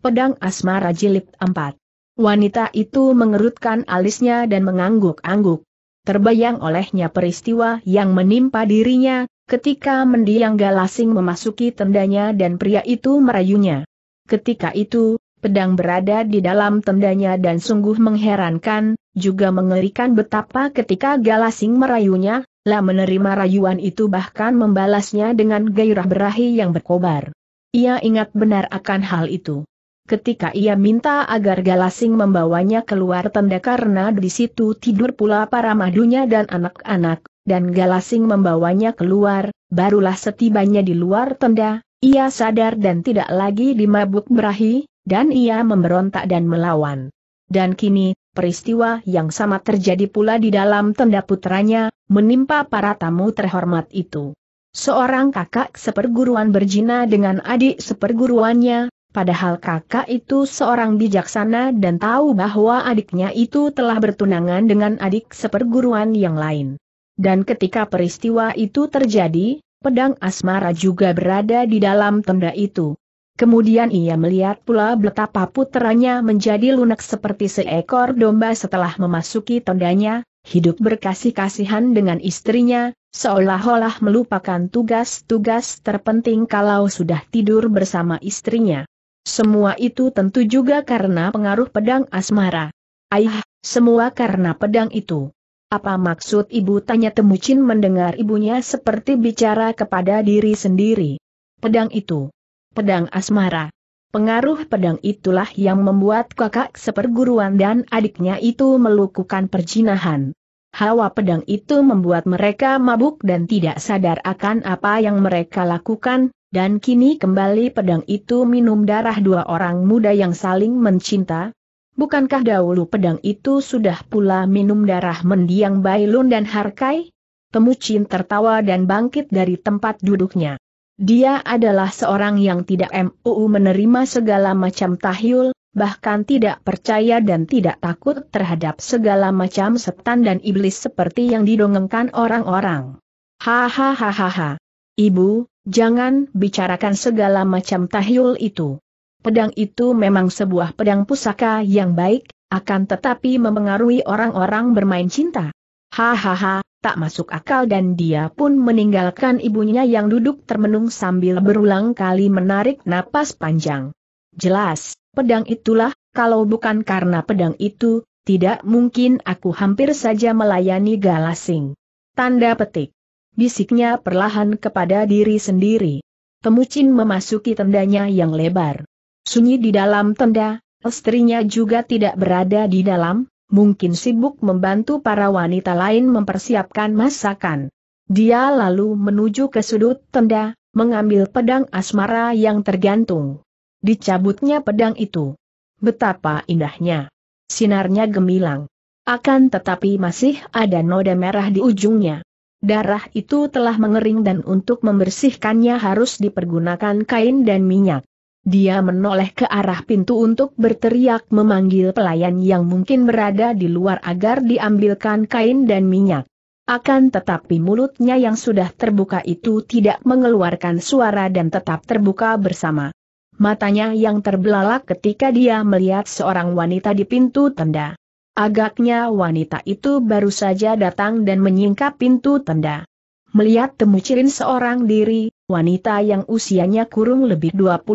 Pedang Asmara Jilid 4. Wanita itu mengerutkan alisnya dan mengangguk-angguk. Terbayang olehnya peristiwa yang menimpa dirinya, ketika mendiang galasing memasuki tendanya dan pria itu merayunya. Ketika itu, pedang berada di dalam tendanya dan sungguh mengherankan, juga mengerikan betapa ketika galasing merayunya, lah menerima rayuan itu bahkan membalasnya dengan gairah berahi yang berkobar. Ia ingat benar akan hal itu ketika ia minta agar Galasing membawanya keluar tenda karena di situ tidur pula para madunya dan anak-anak, dan Galasing membawanya keluar, barulah setibanya di luar tenda, ia sadar dan tidak lagi dimabuk berahi, dan ia memberontak dan melawan. Dan kini, peristiwa yang sama terjadi pula di dalam tenda putranya, menimpa para tamu terhormat itu. Seorang kakak seperguruan berjina dengan adik seperguruannya, Padahal kakak itu seorang bijaksana dan tahu bahwa adiknya itu telah bertunangan dengan adik seperguruan yang lain. Dan ketika peristiwa itu terjadi, pedang asmara juga berada di dalam tenda itu. Kemudian ia melihat pula betapa puteranya menjadi lunak seperti seekor domba setelah memasuki tendanya, hidup berkasih-kasihan dengan istrinya, seolah-olah melupakan tugas-tugas terpenting kalau sudah tidur bersama istrinya. Semua itu tentu juga karena pengaruh pedang asmara. Aih, semua karena pedang itu. Apa maksud ibu tanya Temucin mendengar ibunya seperti bicara kepada diri sendiri. Pedang itu. Pedang asmara. Pengaruh pedang itulah yang membuat kakak seperguruan dan adiknya itu melukukan perjinahan. Hawa pedang itu membuat mereka mabuk dan tidak sadar akan apa yang mereka lakukan, dan kini kembali pedang itu minum darah dua orang muda yang saling mencinta? Bukankah dahulu pedang itu sudah pula minum darah mendiang Bailun dan Harkai? Temucin tertawa dan bangkit dari tempat duduknya. Dia adalah seorang yang tidak MUU menerima segala macam tahyul, bahkan tidak percaya dan tidak takut terhadap segala macam setan dan iblis seperti yang didongengkan orang-orang. Hahaha. Ibu, jangan bicarakan segala macam tahyul itu. Pedang itu memang sebuah pedang pusaka yang baik, akan tetapi memengaruhi orang-orang bermain cinta. Hahaha, tak masuk akal dan dia pun meninggalkan ibunya yang duduk termenung sambil berulang kali menarik napas panjang. Jelas, pedang itulah, kalau bukan karena pedang itu, tidak mungkin aku hampir saja melayani Galasing. Tanda petik bisiknya perlahan kepada diri sendiri. Temucin memasuki tendanya yang lebar. Sunyi di dalam tenda, istrinya juga tidak berada di dalam, mungkin sibuk membantu para wanita lain mempersiapkan masakan. Dia lalu menuju ke sudut tenda, mengambil pedang asmara yang tergantung. Dicabutnya pedang itu. Betapa indahnya. Sinarnya gemilang. Akan tetapi masih ada noda merah di ujungnya. Darah itu telah mengering dan untuk membersihkannya harus dipergunakan kain dan minyak. Dia menoleh ke arah pintu untuk berteriak memanggil pelayan yang mungkin berada di luar agar diambilkan kain dan minyak. Akan tetapi mulutnya yang sudah terbuka itu tidak mengeluarkan suara dan tetap terbuka bersama. Matanya yang terbelalak ketika dia melihat seorang wanita di pintu tenda. Agaknya wanita itu baru saja datang dan menyingkap pintu tenda. Melihat Temu seorang diri, wanita yang usianya kurung lebih 25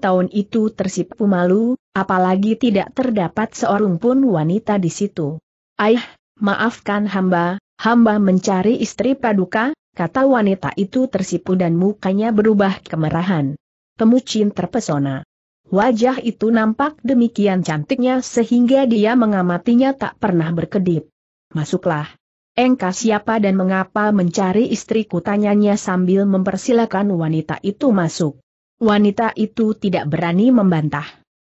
tahun itu tersipu malu, apalagi tidak terdapat seorang pun wanita di situ. Aih, maafkan hamba, hamba mencari istri paduka, kata wanita itu tersipu dan mukanya berubah kemerahan. Temucin terpesona. Wajah itu nampak demikian cantiknya sehingga dia mengamatinya tak pernah berkedip. Masuklah. Engkau siapa dan mengapa mencari istriku tanyanya sambil mempersilakan wanita itu masuk. Wanita itu tidak berani membantah.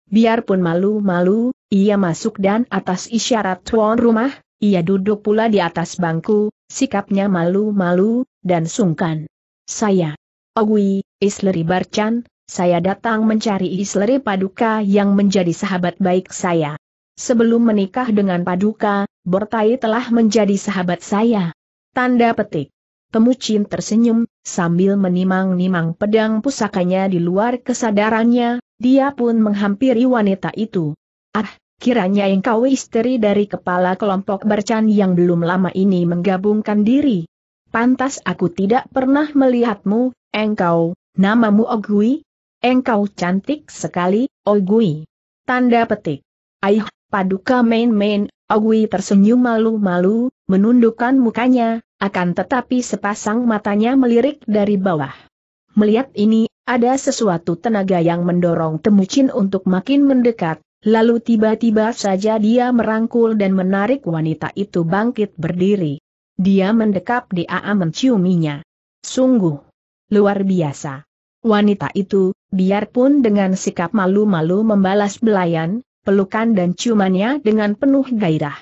Biarpun malu-malu, ia masuk dan atas isyarat tuan rumah, ia duduk pula di atas bangku, sikapnya malu-malu, dan sungkan. Saya. Ogui, Isleri Barcan, saya datang mencari Isleri Paduka yang menjadi sahabat baik saya. Sebelum menikah dengan Paduka, Bortai telah menjadi sahabat saya. Tanda petik. Temucin tersenyum, sambil menimang-nimang pedang pusakanya di luar kesadarannya, dia pun menghampiri wanita itu. Ah, kiranya engkau istri dari kepala kelompok bercan yang belum lama ini menggabungkan diri. Pantas aku tidak pernah melihatmu, engkau, namamu Ogui, Engkau cantik sekali, Ogui. Oh Tanda petik. Aih, paduka main-main, Ogui oh tersenyum malu-malu, menundukkan mukanya, akan tetapi sepasang matanya melirik dari bawah. Melihat ini, ada sesuatu tenaga yang mendorong Temucin untuk makin mendekat, lalu tiba-tiba saja dia merangkul dan menarik wanita itu bangkit berdiri. Dia mendekap dia menciuminya. Sungguh luar biasa. Wanita itu, biarpun dengan sikap malu-malu membalas belayan, pelukan dan ciumannya dengan penuh gairah.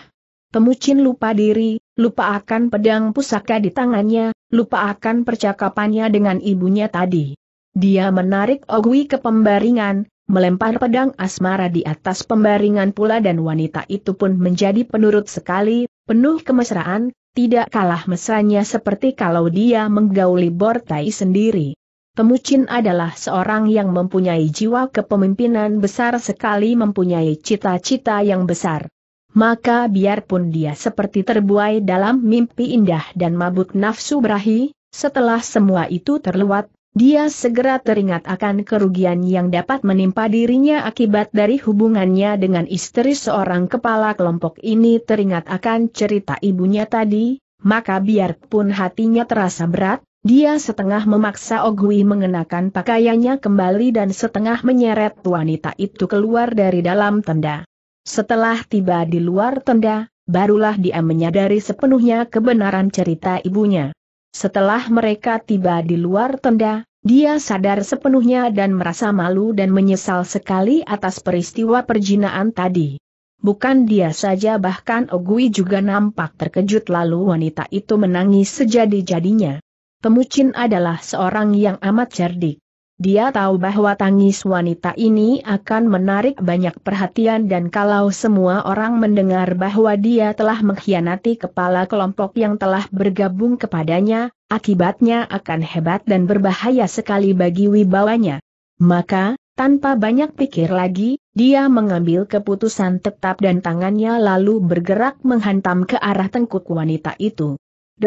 Temucin lupa diri, lupa akan pedang pusaka di tangannya, lupa akan percakapannya dengan ibunya tadi. Dia menarik Ogwi ke pembaringan, melempar pedang asmara di atas pembaringan pula dan wanita itu pun menjadi penurut sekali, penuh kemesraan, tidak kalah mesranya seperti kalau dia menggauli Bortai sendiri. Temucin adalah seorang yang mempunyai jiwa kepemimpinan besar sekali mempunyai cita-cita yang besar. Maka biarpun dia seperti terbuai dalam mimpi indah dan mabuk nafsu berahi, setelah semua itu terlewat, dia segera teringat akan kerugian yang dapat menimpa dirinya akibat dari hubungannya dengan istri seorang kepala kelompok ini teringat akan cerita ibunya tadi, maka biarpun hatinya terasa berat, dia setengah memaksa Ogui mengenakan pakaiannya kembali dan setengah menyeret wanita itu keluar dari dalam tenda. Setelah tiba di luar tenda, barulah dia menyadari sepenuhnya kebenaran cerita ibunya. Setelah mereka tiba di luar tenda, dia sadar sepenuhnya dan merasa malu dan menyesal sekali atas peristiwa perjinaan tadi. Bukan dia saja bahkan Ogui juga nampak terkejut lalu wanita itu menangis sejadi-jadinya. Temucin adalah seorang yang amat cerdik. Dia tahu bahwa tangis wanita ini akan menarik banyak perhatian dan kalau semua orang mendengar bahwa dia telah mengkhianati kepala kelompok yang telah bergabung kepadanya, akibatnya akan hebat dan berbahaya sekali bagi wibawanya. Maka, tanpa banyak pikir lagi, dia mengambil keputusan tetap dan tangannya lalu bergerak menghantam ke arah tengkuk wanita itu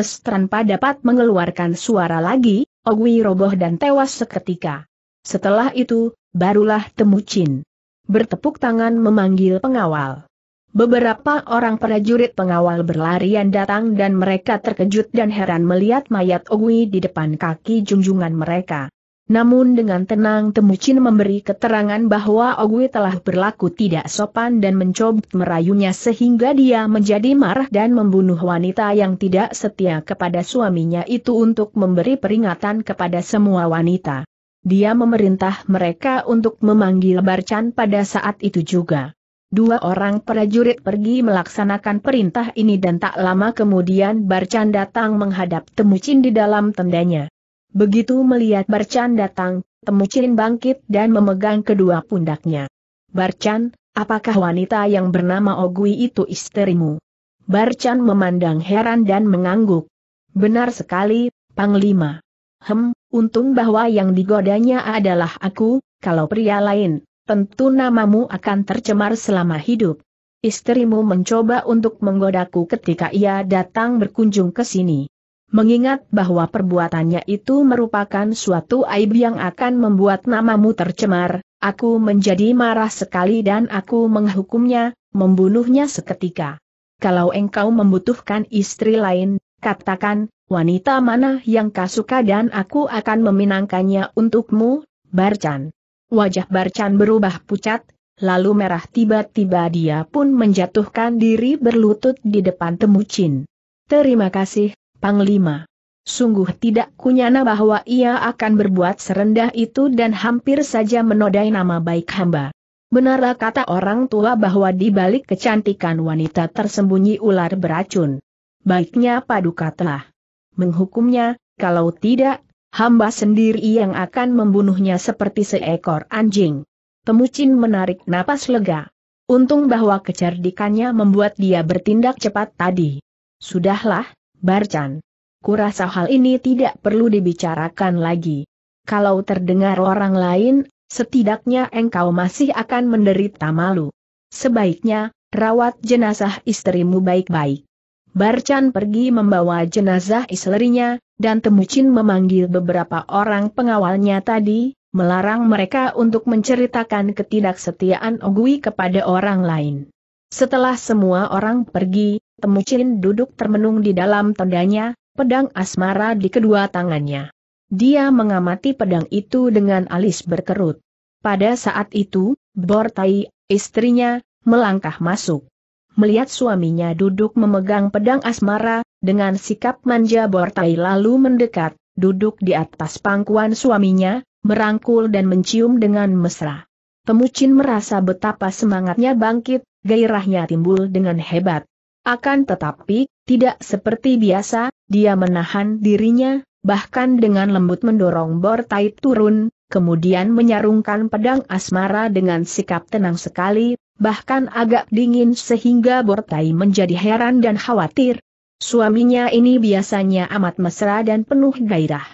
tanpa dapat mengeluarkan suara lagi, Ogwi roboh dan tewas seketika. Setelah itu, barulah Temucin. Bertepuk tangan memanggil pengawal. Beberapa orang prajurit pengawal berlarian datang dan mereka terkejut dan heran melihat mayat Ogwi di depan kaki junjungan mereka. Namun dengan tenang Temucin memberi keterangan bahwa Ogwe telah berlaku tidak sopan dan mencoba merayunya sehingga dia menjadi marah dan membunuh wanita yang tidak setia kepada suaminya itu untuk memberi peringatan kepada semua wanita. Dia memerintah mereka untuk memanggil Barcan pada saat itu juga. Dua orang prajurit pergi melaksanakan perintah ini dan tak lama kemudian Barcan datang menghadap Temucin di dalam tendanya. Begitu melihat Barcan datang, Temucin bangkit dan memegang kedua pundaknya. Barcan, apakah wanita yang bernama Ogui itu istrimu? Barcan memandang heran dan mengangguk. Benar sekali, Panglima. Hem, untung bahwa yang digodanya adalah aku, kalau pria lain, tentu namamu akan tercemar selama hidup. Istrimu mencoba untuk menggodaku ketika ia datang berkunjung ke sini mengingat bahwa perbuatannya itu merupakan suatu aib yang akan membuat namamu tercemar, aku menjadi marah sekali dan aku menghukumnya, membunuhnya seketika. Kalau engkau membutuhkan istri lain, katakan, wanita mana yang kau suka dan aku akan meminangkannya untukmu, Barzan. Wajah Barzan berubah pucat, lalu merah tiba-tiba dia pun menjatuhkan diri berlutut di depan Temucin. Terima kasih, Panglima. Sungguh tidak kunyana bahwa ia akan berbuat serendah itu dan hampir saja menodai nama baik hamba. Benarlah kata orang tua bahwa di balik kecantikan wanita tersembunyi ular beracun. Baiknya paduka telah menghukumnya, kalau tidak, hamba sendiri yang akan membunuhnya seperti seekor anjing. Temucin menarik napas lega. Untung bahwa kecerdikannya membuat dia bertindak cepat tadi. Sudahlah, Barchan. Kurasa hal ini tidak perlu dibicarakan lagi. Kalau terdengar orang lain, setidaknya engkau masih akan menderita malu. Sebaiknya, rawat jenazah istrimu baik-baik. Barchan pergi membawa jenazah istrinya, dan Temucin memanggil beberapa orang pengawalnya tadi, melarang mereka untuk menceritakan ketidaksetiaan Ogui kepada orang lain. Setelah semua orang pergi, Temucin duduk termenung di dalam tendanya, pedang asmara di kedua tangannya. Dia mengamati pedang itu dengan alis berkerut. Pada saat itu, Bortai, istrinya, melangkah masuk. Melihat suaminya duduk memegang pedang asmara, dengan sikap manja Bortai lalu mendekat, duduk di atas pangkuan suaminya, merangkul dan mencium dengan mesra. Temucin merasa betapa semangatnya bangkit, gairahnya timbul dengan hebat. Akan tetapi, tidak seperti biasa, dia menahan dirinya, bahkan dengan lembut mendorong Bortai turun, kemudian menyarungkan pedang asmara dengan sikap tenang sekali, bahkan agak dingin sehingga Bortai menjadi heran dan khawatir. Suaminya ini biasanya amat mesra dan penuh gairah.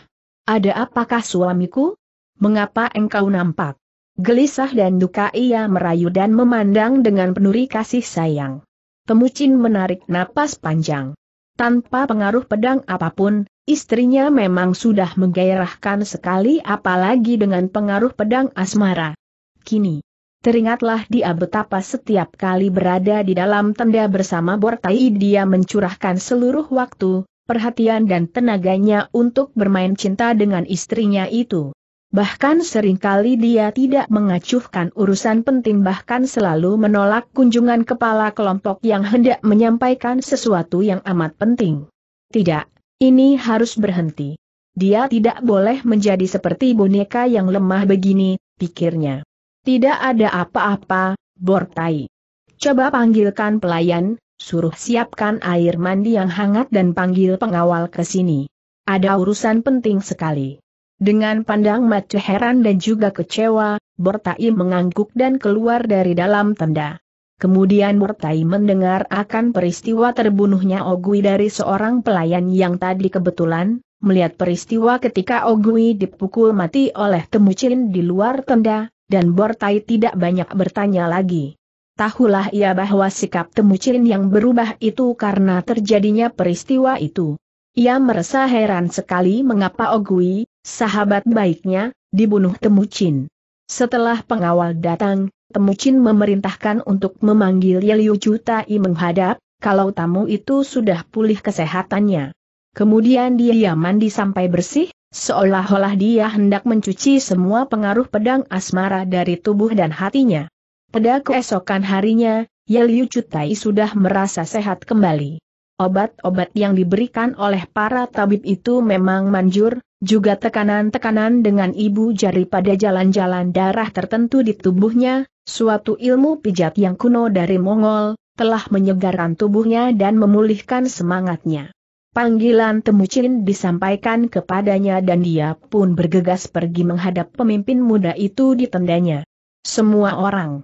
Ada apakah suamiku? Mengapa engkau nampak? Gelisah dan duka ia merayu dan memandang dengan penuh kasih sayang. Temucin menarik napas panjang. Tanpa pengaruh pedang apapun, istrinya memang sudah menggairahkan sekali apalagi dengan pengaruh pedang asmara. Kini, teringatlah dia betapa setiap kali berada di dalam tenda bersama Bortai dia mencurahkan seluruh waktu, perhatian dan tenaganya untuk bermain cinta dengan istrinya itu. Bahkan seringkali dia tidak mengacuhkan urusan penting bahkan selalu menolak kunjungan kepala kelompok yang hendak menyampaikan sesuatu yang amat penting. Tidak, ini harus berhenti. Dia tidak boleh menjadi seperti boneka yang lemah begini, pikirnya. Tidak ada apa-apa, Bortai. Coba panggilkan pelayan, suruh siapkan air mandi yang hangat dan panggil pengawal ke sini. Ada urusan penting sekali. Dengan pandang mata heran dan juga kecewa, Bortai mengangguk dan keluar dari dalam tenda. Kemudian Bortai mendengar akan peristiwa terbunuhnya Ogui dari seorang pelayan yang tadi kebetulan, melihat peristiwa ketika Ogui dipukul mati oleh Temucin di luar tenda, dan Bortai tidak banyak bertanya lagi. Tahulah ia bahwa sikap Temucin yang berubah itu karena terjadinya peristiwa itu. Ia merasa heran sekali mengapa Ogui, sahabat baiknya, dibunuh Temucin. Setelah pengawal datang, Temucin memerintahkan untuk memanggil Yeliu Cutai menghadap, kalau tamu itu sudah pulih kesehatannya. Kemudian dia mandi sampai bersih, seolah-olah dia hendak mencuci semua pengaruh pedang asmara dari tubuh dan hatinya. Pada keesokan harinya, Yeliu Cutai sudah merasa sehat kembali. Obat-obat yang diberikan oleh para tabib itu memang manjur, juga tekanan-tekanan dengan ibu jari pada jalan-jalan darah tertentu di tubuhnya, suatu ilmu pijat yang kuno dari Mongol, telah menyegarkan tubuhnya dan memulihkan semangatnya. Panggilan Temucin disampaikan kepadanya dan dia pun bergegas pergi menghadap pemimpin muda itu di tendanya. Semua orang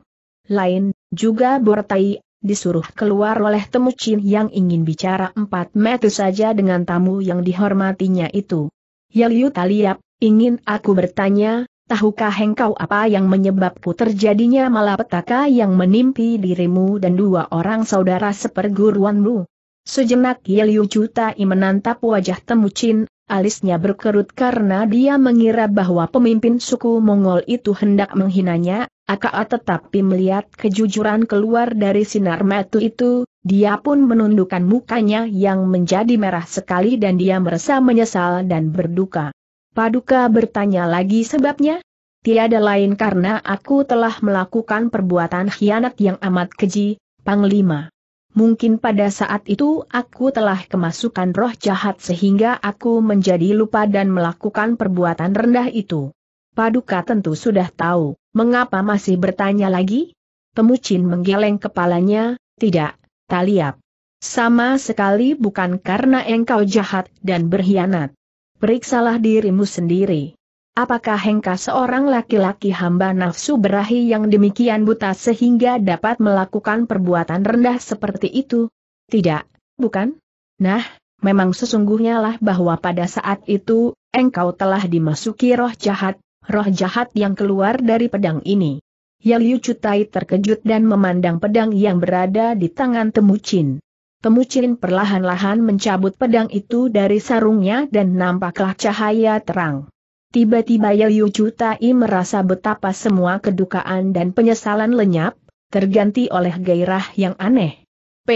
lain, juga Bortai disuruh keluar oleh Temu Chin yang ingin bicara empat metu saja dengan tamu yang dihormatinya itu. Yaliu Taliap, ingin aku bertanya, tahukah engkau apa yang menyebabku terjadinya malapetaka yang menimpi dirimu dan dua orang saudara seperguruanmu? Sejenak Yaliu Cutai menatap wajah Temu Chin, alisnya berkerut karena dia mengira bahwa pemimpin suku Mongol itu hendak menghinanya, Aka tetapi melihat kejujuran keluar dari sinar metu itu, dia pun menundukkan mukanya yang menjadi merah sekali dan dia merasa menyesal dan berduka. Paduka bertanya lagi sebabnya? Tiada lain karena aku telah melakukan perbuatan khianat yang amat keji, Panglima. Mungkin pada saat itu aku telah kemasukan roh jahat sehingga aku menjadi lupa dan melakukan perbuatan rendah itu. Paduka tentu sudah tahu. Mengapa masih bertanya lagi? Pemucin menggeleng kepalanya, tidak, taliap. Sama sekali bukan karena engkau jahat dan berkhianat. Periksalah dirimu sendiri. Apakah engkau seorang laki-laki hamba nafsu berahi yang demikian buta sehingga dapat melakukan perbuatan rendah seperti itu? Tidak, bukan? Nah, memang sesungguhnya lah bahwa pada saat itu, engkau telah dimasuki roh jahat, roh jahat yang keluar dari pedang ini. Yang Liu Cutai terkejut dan memandang pedang yang berada di tangan Temucin. Temucin perlahan-lahan mencabut pedang itu dari sarungnya dan nampaklah cahaya terang. Tiba-tiba Yel Liu Cutai merasa betapa semua kedukaan dan penyesalan lenyap, terganti oleh gairah yang aneh. P.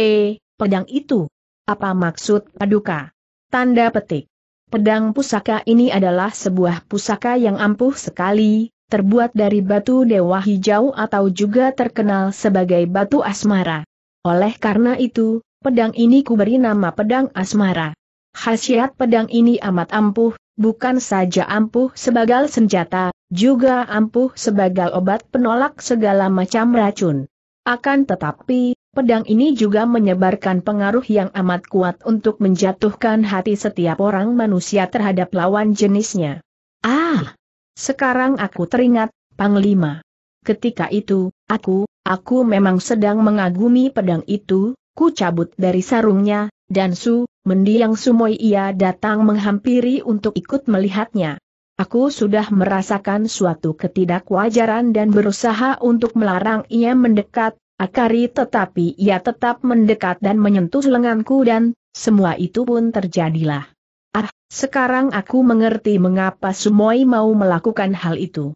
Pedang itu. Apa maksud paduka? Tanda petik. Pedang pusaka ini adalah sebuah pusaka yang ampuh sekali, terbuat dari batu dewa hijau atau juga terkenal sebagai batu asmara. Oleh karena itu, pedang ini kuberi nama pedang asmara. Khasiat pedang ini amat ampuh, bukan saja ampuh sebagai senjata, juga ampuh sebagai obat penolak segala macam racun. Akan tetapi, Pedang ini juga menyebarkan pengaruh yang amat kuat untuk menjatuhkan hati setiap orang manusia terhadap lawan jenisnya. Ah! Sekarang aku teringat, Panglima. Ketika itu, aku, aku memang sedang mengagumi pedang itu, ku cabut dari sarungnya, dan Su, mendiang Sumoi ia datang menghampiri untuk ikut melihatnya. Aku sudah merasakan suatu ketidakwajaran dan berusaha untuk melarang ia mendekat, Akari tetapi ia tetap mendekat dan menyentuh lenganku dan, semua itu pun terjadilah. Ah, sekarang aku mengerti mengapa Sumoy mau melakukan hal itu.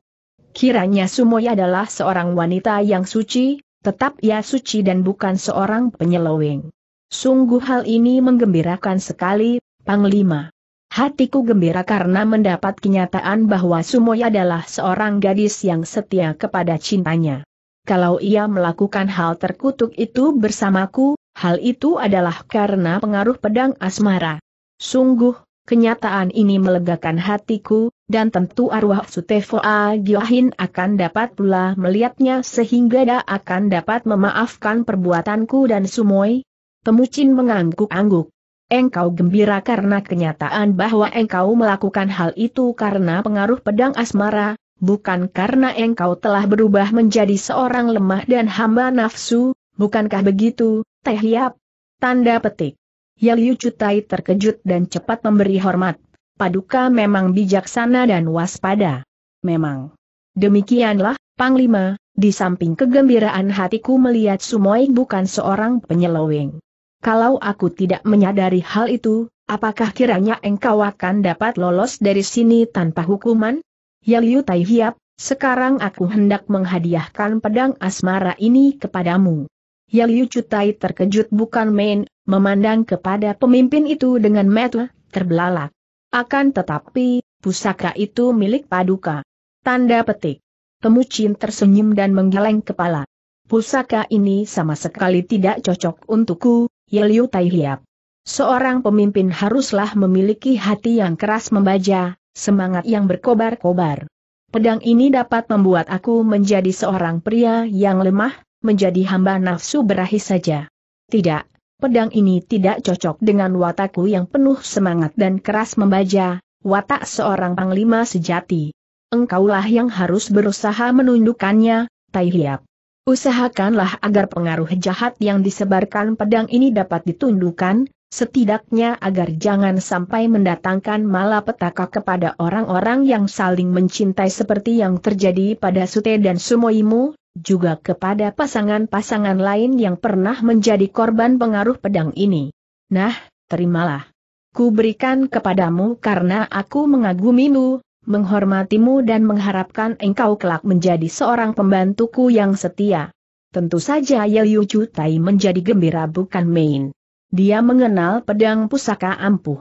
Kiranya Sumoy adalah seorang wanita yang suci, tetap ia suci dan bukan seorang penyeloweng. Sungguh hal ini menggembirakan sekali, Panglima. Hatiku gembira karena mendapat kenyataan bahwa Sumoy adalah seorang gadis yang setia kepada cintanya kalau ia melakukan hal terkutuk itu bersamaku, hal itu adalah karena pengaruh pedang asmara. Sungguh, kenyataan ini melegakan hatiku, dan tentu arwah Sutevo Agyohin akan dapat pula melihatnya sehingga dia akan dapat memaafkan perbuatanku dan Sumoi. Temucin mengangguk-angguk. Engkau gembira karena kenyataan bahwa engkau melakukan hal itu karena pengaruh pedang asmara, bukan karena engkau telah berubah menjadi seorang lemah dan hamba nafsu, bukankah begitu, Teh Hiap? Tanda petik. Yaliu Cutai terkejut dan cepat memberi hormat. Paduka memang bijaksana dan waspada. Memang. Demikianlah, Panglima, di samping kegembiraan hatiku melihat Sumoik bukan seorang penyeloweng. Kalau aku tidak menyadari hal itu, apakah kiranya engkau akan dapat lolos dari sini tanpa hukuman? Yaliu Liu Tai Hiap, sekarang aku hendak menghadiahkan pedang asmara ini kepadamu. Yaliu Liu Cutai terkejut bukan main, memandang kepada pemimpin itu dengan mata terbelalak. Akan tetapi, pusaka itu milik paduka. Tanda petik. Temucin tersenyum dan menggeleng kepala. Pusaka ini sama sekali tidak cocok untukku, Yaliu Liu Tai Hiap. Seorang pemimpin haruslah memiliki hati yang keras membaca, Semangat yang berkobar-kobar. Pedang ini dapat membuat aku menjadi seorang pria yang lemah, menjadi hamba nafsu berahi saja. Tidak, pedang ini tidak cocok dengan watakku yang penuh semangat dan keras membaja, watak seorang panglima sejati. Engkaulah yang harus berusaha menundukkannya, Tai Hiap. Usahakanlah agar pengaruh jahat yang disebarkan pedang ini dapat ditundukkan, setidaknya agar jangan sampai mendatangkan malapetaka kepada orang-orang yang saling mencintai seperti yang terjadi pada Sute dan Sumoimu, juga kepada pasangan-pasangan lain yang pernah menjadi korban pengaruh pedang ini. Nah, terimalah. Ku berikan kepadamu karena aku mengagumimu, menghormatimu dan mengharapkan engkau kelak menjadi seorang pembantuku yang setia. Tentu saja Yeliu Cutai menjadi gembira bukan main. Dia mengenal pedang pusaka ampuh.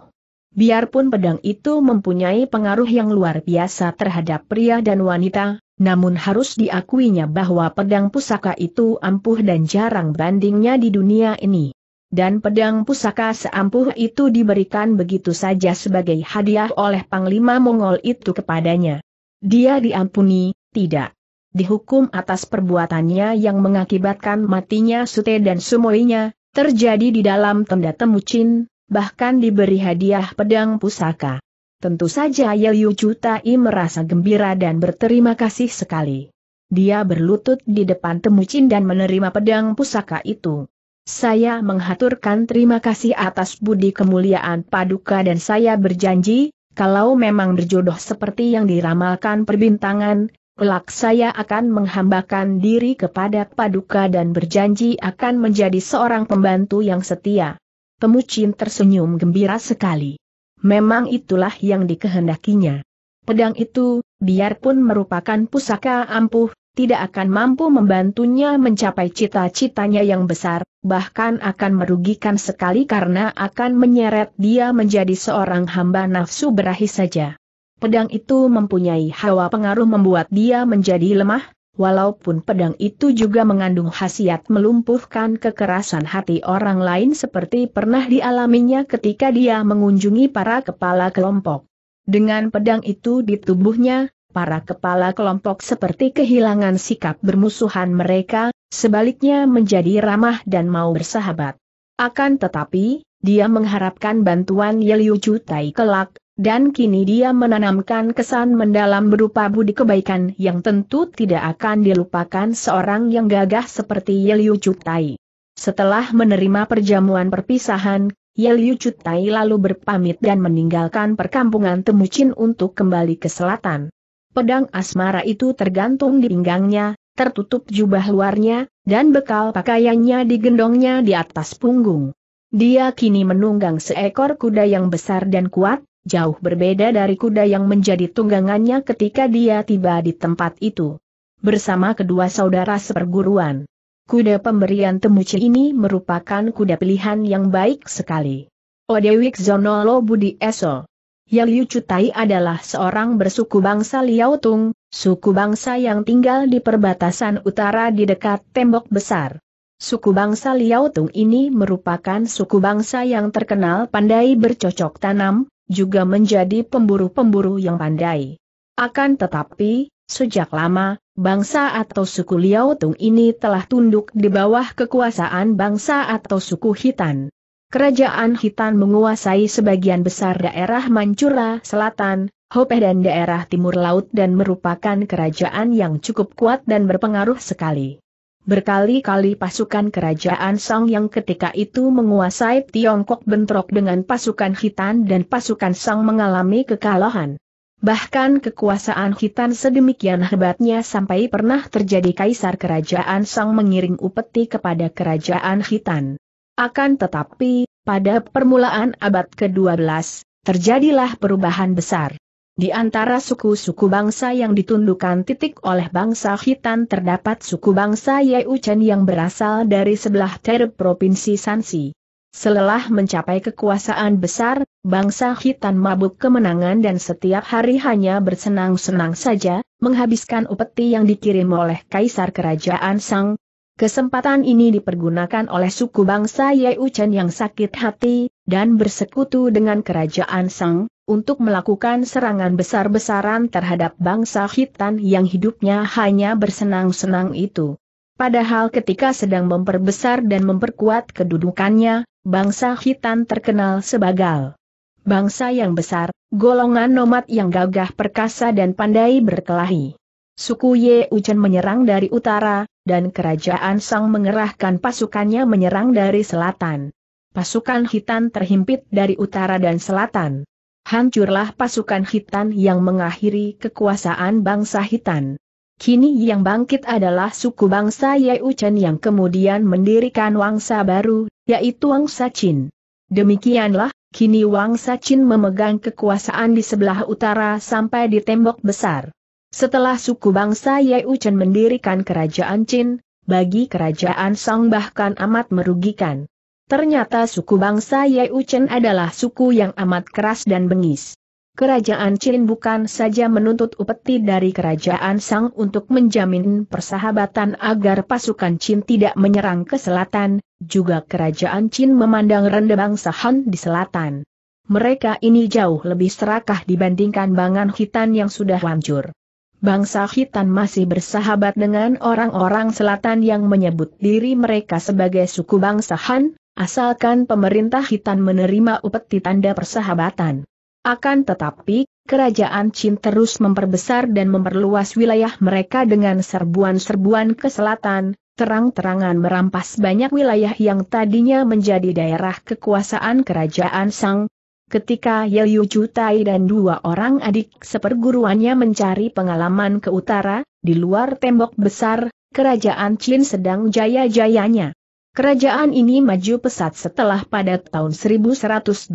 Biarpun pedang itu mempunyai pengaruh yang luar biasa terhadap pria dan wanita, namun harus diakuinya bahwa pedang pusaka itu ampuh dan jarang bandingnya di dunia ini. Dan pedang pusaka seampuh itu diberikan begitu saja sebagai hadiah oleh Panglima Mongol itu kepadanya. Dia diampuni, tidak dihukum atas perbuatannya yang mengakibatkan matinya Sute dan Sumoinya, terjadi di dalam tenda temucin, bahkan diberi hadiah pedang pusaka. Tentu saja Yayu Chutai merasa gembira dan berterima kasih sekali. Dia berlutut di depan temucin dan menerima pedang pusaka itu. Saya menghaturkan terima kasih atas budi kemuliaan Paduka dan saya berjanji, kalau memang berjodoh seperti yang diramalkan perbintangan, kelak saya akan menghambakan diri kepada Paduka dan berjanji akan menjadi seorang pembantu yang setia. Pemucin tersenyum gembira sekali. Memang itulah yang dikehendakinya. Pedang itu, biarpun merupakan pusaka ampuh, tidak akan mampu membantunya mencapai cita-citanya yang besar, bahkan akan merugikan sekali karena akan menyeret dia menjadi seorang hamba nafsu berahi saja pedang itu mempunyai hawa pengaruh membuat dia menjadi lemah, walaupun pedang itu juga mengandung khasiat melumpuhkan kekerasan hati orang lain seperti pernah dialaminya ketika dia mengunjungi para kepala kelompok. Dengan pedang itu di tubuhnya, para kepala kelompok seperti kehilangan sikap bermusuhan mereka, sebaliknya menjadi ramah dan mau bersahabat. Akan tetapi, dia mengharapkan bantuan Yeliu Tai kelak, dan kini dia menanamkan kesan mendalam berupa budi kebaikan yang tentu tidak akan dilupakan seorang yang gagah seperti Yeliu Cutai. Setelah menerima perjamuan perpisahan, Yeliu Cutai lalu berpamit dan meninggalkan perkampungan Temucin untuk kembali ke selatan. Pedang asmara itu tergantung di pinggangnya, tertutup jubah luarnya, dan bekal pakaiannya digendongnya di atas punggung. Dia kini menunggang seekor kuda yang besar dan kuat, jauh berbeda dari kuda yang menjadi tunggangannya ketika dia tiba di tempat itu. Bersama kedua saudara seperguruan. Kuda pemberian Temuci ini merupakan kuda pilihan yang baik sekali. Odewik Zonolo Budi Eso. Yaliu Cutai adalah seorang bersuku bangsa Tung, suku bangsa yang tinggal di perbatasan utara di dekat tembok besar. Suku bangsa Tung ini merupakan suku bangsa yang terkenal pandai bercocok tanam, juga menjadi pemburu-pemburu yang pandai. Akan tetapi, sejak lama, bangsa atau suku Liao Tung ini telah tunduk di bawah kekuasaan bangsa atau suku Hitan. Kerajaan Hitan menguasai sebagian besar daerah Mancura Selatan, Hopeh dan daerah timur laut dan merupakan kerajaan yang cukup kuat dan berpengaruh sekali. Berkali-kali pasukan kerajaan Song yang ketika itu menguasai Tiongkok bentrok dengan pasukan Hitan dan pasukan Song mengalami kekalahan. Bahkan kekuasaan Hitan sedemikian hebatnya sampai pernah terjadi kaisar kerajaan Song mengiring upeti kepada kerajaan Hitan. Akan tetapi, pada permulaan abad ke-12, terjadilah perubahan besar. Di antara suku-suku bangsa yang ditundukkan titik oleh bangsa Hitan terdapat suku bangsa Yeuchen yang berasal dari sebelah terb. Provinsi Sansi. Selelah mencapai kekuasaan besar, bangsa Hitan mabuk kemenangan dan setiap hari hanya bersenang-senang saja, menghabiskan upeti yang dikirim oleh Kaisar Kerajaan Sang. Kesempatan ini dipergunakan oleh suku bangsa Yeuchen yang sakit hati, dan bersekutu dengan Kerajaan Sang, untuk melakukan serangan besar-besaran terhadap bangsa hitan yang hidupnya hanya bersenang-senang itu. Padahal ketika sedang memperbesar dan memperkuat kedudukannya, bangsa hitan terkenal sebagai bangsa yang besar, golongan nomad yang gagah perkasa dan pandai berkelahi. Suku Ye Uchen menyerang dari utara, dan kerajaan Sang mengerahkan pasukannya menyerang dari selatan. Pasukan hitan terhimpit dari utara dan selatan hancurlah pasukan Hitan yang mengakhiri kekuasaan bangsa Hitan. Kini yang bangkit adalah suku bangsa Yeuchen yang kemudian mendirikan wangsa baru, yaitu Wangsa Chin. Demikianlah, kini Wangsa Chin memegang kekuasaan di sebelah utara sampai di tembok besar. Setelah suku bangsa Yeuchen mendirikan kerajaan Chin, bagi kerajaan Song bahkan amat merugikan. Ternyata suku bangsa Yeu adalah suku yang amat keras dan bengis. Kerajaan Chin bukan saja menuntut upeti dari kerajaan Sang untuk menjamin persahabatan agar pasukan Chin tidak menyerang ke selatan, juga kerajaan Chin memandang rendah bangsa Han di selatan. Mereka ini jauh lebih serakah dibandingkan Bangan Hitan yang sudah hancur. Bangsa Hitan masih bersahabat dengan orang-orang selatan yang menyebut diri mereka sebagai suku bangsa Han, asalkan pemerintah Hitan menerima upeti tanda persahabatan. Akan tetapi, kerajaan Qin terus memperbesar dan memperluas wilayah mereka dengan serbuan-serbuan ke selatan, terang-terangan merampas banyak wilayah yang tadinya menjadi daerah kekuasaan kerajaan Sang, Ketika Yeliu Jutai dan dua orang adik seperguruannya mencari pengalaman ke utara, di luar tembok besar, kerajaan Qin sedang jaya-jayanya. Kerajaan ini maju pesat setelah pada tahun 1127,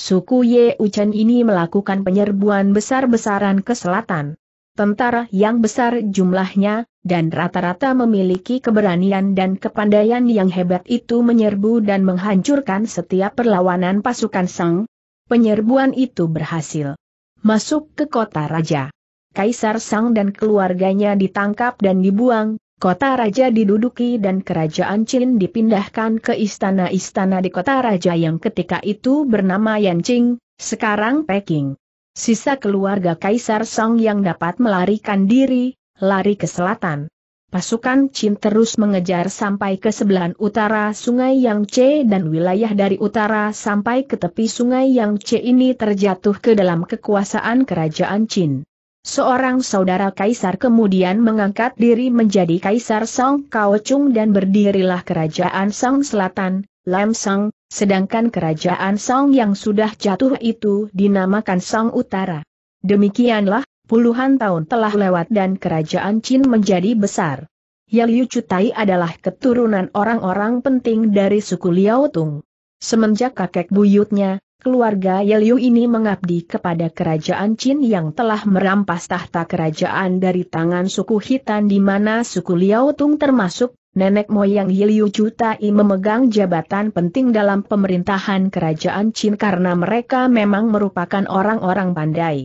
suku Ye Uchen ini melakukan penyerbuan besar-besaran ke selatan. Tentara yang besar jumlahnya, dan rata-rata memiliki keberanian dan kepandaian yang hebat itu menyerbu dan menghancurkan setiap perlawanan pasukan Sang. Penyerbuan itu berhasil. Masuk ke kota raja. Kaisar Sang dan keluarganya ditangkap dan dibuang, Kota Raja diduduki dan kerajaan Qin dipindahkan ke istana-istana di kota Raja yang ketika itu bernama Yanqing, sekarang Peking. Sisa keluarga Kaisar Song yang dapat melarikan diri, lari ke selatan. Pasukan Qin terus mengejar sampai ke sebelah utara Sungai Yangtze dan wilayah dari utara sampai ke tepi Sungai Yangtze ini terjatuh ke dalam kekuasaan kerajaan Qin. Seorang saudara kaisar kemudian mengangkat diri menjadi kaisar Song Chung dan berdirilah kerajaan Song Selatan, Lam Song, sedangkan kerajaan Song yang sudah jatuh itu dinamakan Song Utara. Demikianlah, puluhan tahun telah lewat dan kerajaan Qin menjadi besar. Yaliu Chutai adalah keturunan orang-orang penting dari suku Liao Tung. Semenjak kakek buyutnya, Keluarga Yeliu ini mengabdi kepada kerajaan Qin yang telah merampas tahta kerajaan dari tangan suku Hitan di mana suku Liao Tung termasuk, nenek moyang Yeliu Jutai memegang jabatan penting dalam pemerintahan kerajaan Qin karena mereka memang merupakan orang-orang pandai.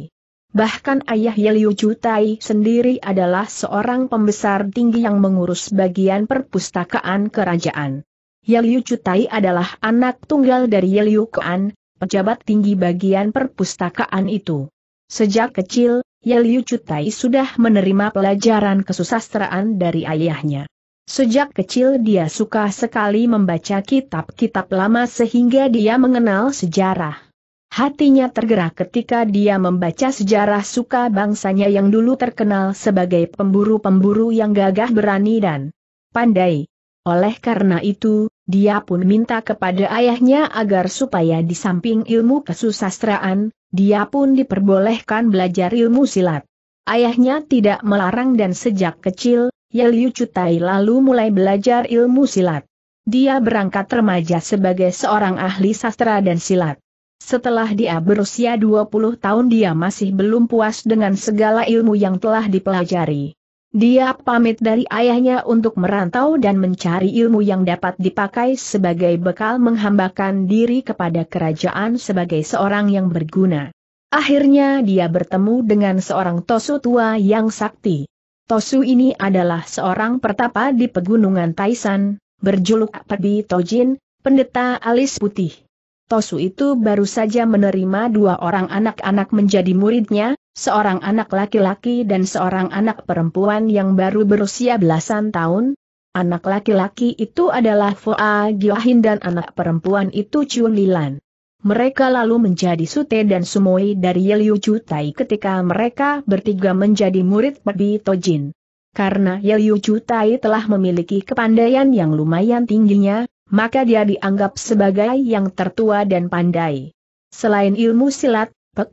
Bahkan ayah Yeliu Jutai sendiri adalah seorang pembesar tinggi yang mengurus bagian perpustakaan kerajaan. Yeliu Jutai adalah anak tunggal dari Yeliu Kuan, pejabat tinggi bagian perpustakaan itu. Sejak kecil, Yeliu Cutai sudah menerima pelajaran kesusastraan dari ayahnya. Sejak kecil dia suka sekali membaca kitab-kitab lama sehingga dia mengenal sejarah. Hatinya tergerak ketika dia membaca sejarah suka bangsanya yang dulu terkenal sebagai pemburu-pemburu yang gagah berani dan pandai. Oleh karena itu, dia pun minta kepada ayahnya agar supaya di samping ilmu kesusastraan, dia pun diperbolehkan belajar ilmu silat. Ayahnya tidak melarang dan sejak kecil, Yeliu Cutai lalu mulai belajar ilmu silat. Dia berangkat remaja sebagai seorang ahli sastra dan silat. Setelah dia berusia 20 tahun dia masih belum puas dengan segala ilmu yang telah dipelajari. Dia pamit dari ayahnya untuk merantau dan mencari ilmu yang dapat dipakai sebagai bekal menghambakan diri kepada kerajaan sebagai seorang yang berguna. Akhirnya dia bertemu dengan seorang Tosu tua yang sakti. Tosu ini adalah seorang pertapa di pegunungan Taisan, berjuluk Perdi Tojin, pendeta alis putih. Tosu itu baru saja menerima dua orang anak-anak menjadi muridnya, seorang anak laki-laki dan seorang anak perempuan yang baru berusia belasan tahun. Anak laki-laki itu adalah Foa Giohin dan anak perempuan itu Chun Lilan. Mereka lalu menjadi Sute dan Sumoi dari Yeliu Chutai ketika mereka bertiga menjadi murid Pebi Tojin. Karena Yeliu Chutai telah memiliki kepandaian yang lumayan tingginya, maka dia dianggap sebagai yang tertua dan pandai. Selain ilmu silat, Pek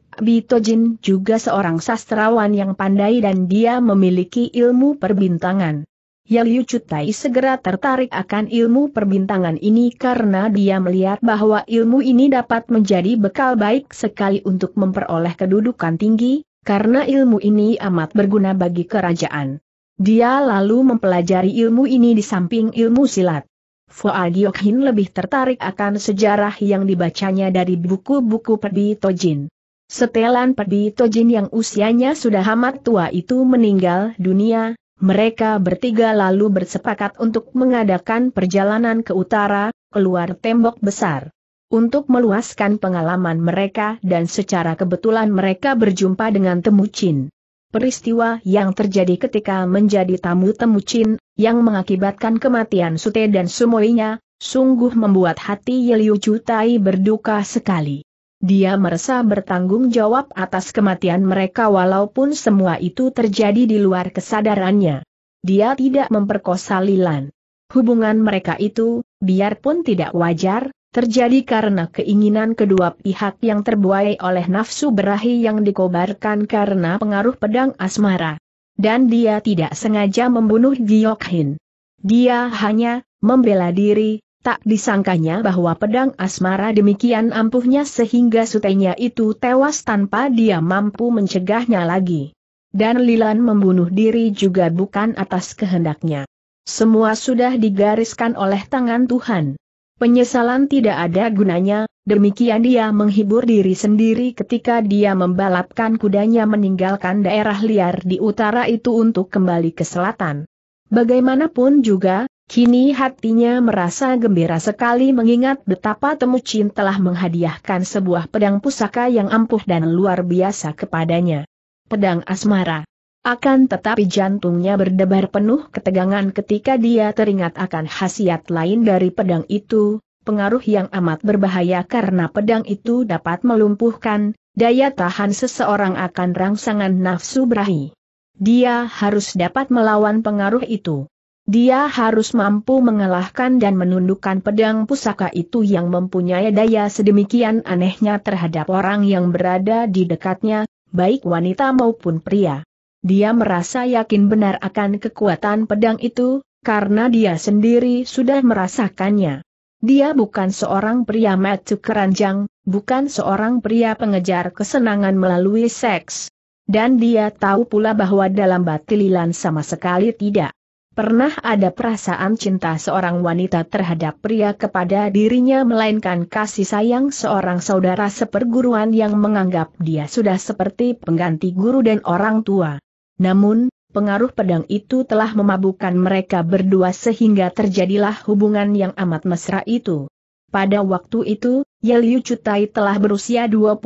Jin juga seorang sastrawan yang pandai dan dia memiliki ilmu perbintangan. Ya Liu Cutai segera tertarik akan ilmu perbintangan ini karena dia melihat bahwa ilmu ini dapat menjadi bekal baik sekali untuk memperoleh kedudukan tinggi, karena ilmu ini amat berguna bagi kerajaan. Dia lalu mempelajari ilmu ini di samping ilmu silat. Fua Giokhin lebih tertarik akan sejarah yang dibacanya dari buku-buku Pedi Tojin. Setelan Pedi Tojin yang usianya sudah amat tua itu meninggal dunia, mereka bertiga lalu bersepakat untuk mengadakan perjalanan ke utara, keluar tembok besar. Untuk meluaskan pengalaman mereka dan secara kebetulan mereka berjumpa dengan Temucin peristiwa yang terjadi ketika menjadi tamu temucin, yang mengakibatkan kematian Sute dan Sumoinya, sungguh membuat hati Yeliu Cutai berduka sekali. Dia merasa bertanggung jawab atas kematian mereka walaupun semua itu terjadi di luar kesadarannya. Dia tidak memperkosa Lilan. Hubungan mereka itu, biarpun tidak wajar, terjadi karena keinginan kedua pihak yang terbuai oleh nafsu berahi yang dikobarkan karena pengaruh pedang asmara. Dan dia tidak sengaja membunuh Giokhin. Dia hanya membela diri, tak disangkanya bahwa pedang asmara demikian ampuhnya sehingga sutenya itu tewas tanpa dia mampu mencegahnya lagi. Dan Lilan membunuh diri juga bukan atas kehendaknya. Semua sudah digariskan oleh tangan Tuhan. Penyesalan tidak ada gunanya, demikian dia menghibur diri sendiri ketika dia membalapkan kudanya meninggalkan daerah liar di utara itu untuk kembali ke selatan. Bagaimanapun juga, kini hatinya merasa gembira sekali mengingat betapa Temucin telah menghadiahkan sebuah pedang pusaka yang ampuh dan luar biasa kepadanya. Pedang Asmara akan tetapi jantungnya berdebar penuh ketegangan ketika dia teringat akan khasiat lain dari pedang itu, pengaruh yang amat berbahaya karena pedang itu dapat melumpuhkan, daya tahan seseorang akan rangsangan nafsu berahi. Dia harus dapat melawan pengaruh itu. Dia harus mampu mengalahkan dan menundukkan pedang pusaka itu yang mempunyai daya sedemikian anehnya terhadap orang yang berada di dekatnya, baik wanita maupun pria. Dia merasa yakin benar akan kekuatan pedang itu, karena dia sendiri sudah merasakannya. Dia bukan seorang pria metu keranjang, bukan seorang pria pengejar kesenangan melalui seks. Dan dia tahu pula bahwa dalam batililan sama sekali tidak pernah ada perasaan cinta seorang wanita terhadap pria kepada dirinya melainkan kasih sayang seorang saudara seperguruan yang menganggap dia sudah seperti pengganti guru dan orang tua. Namun, pengaruh pedang itu telah memabukkan mereka berdua sehingga terjadilah hubungan yang amat mesra itu. Pada waktu itu, Yeliu Cutai telah berusia 25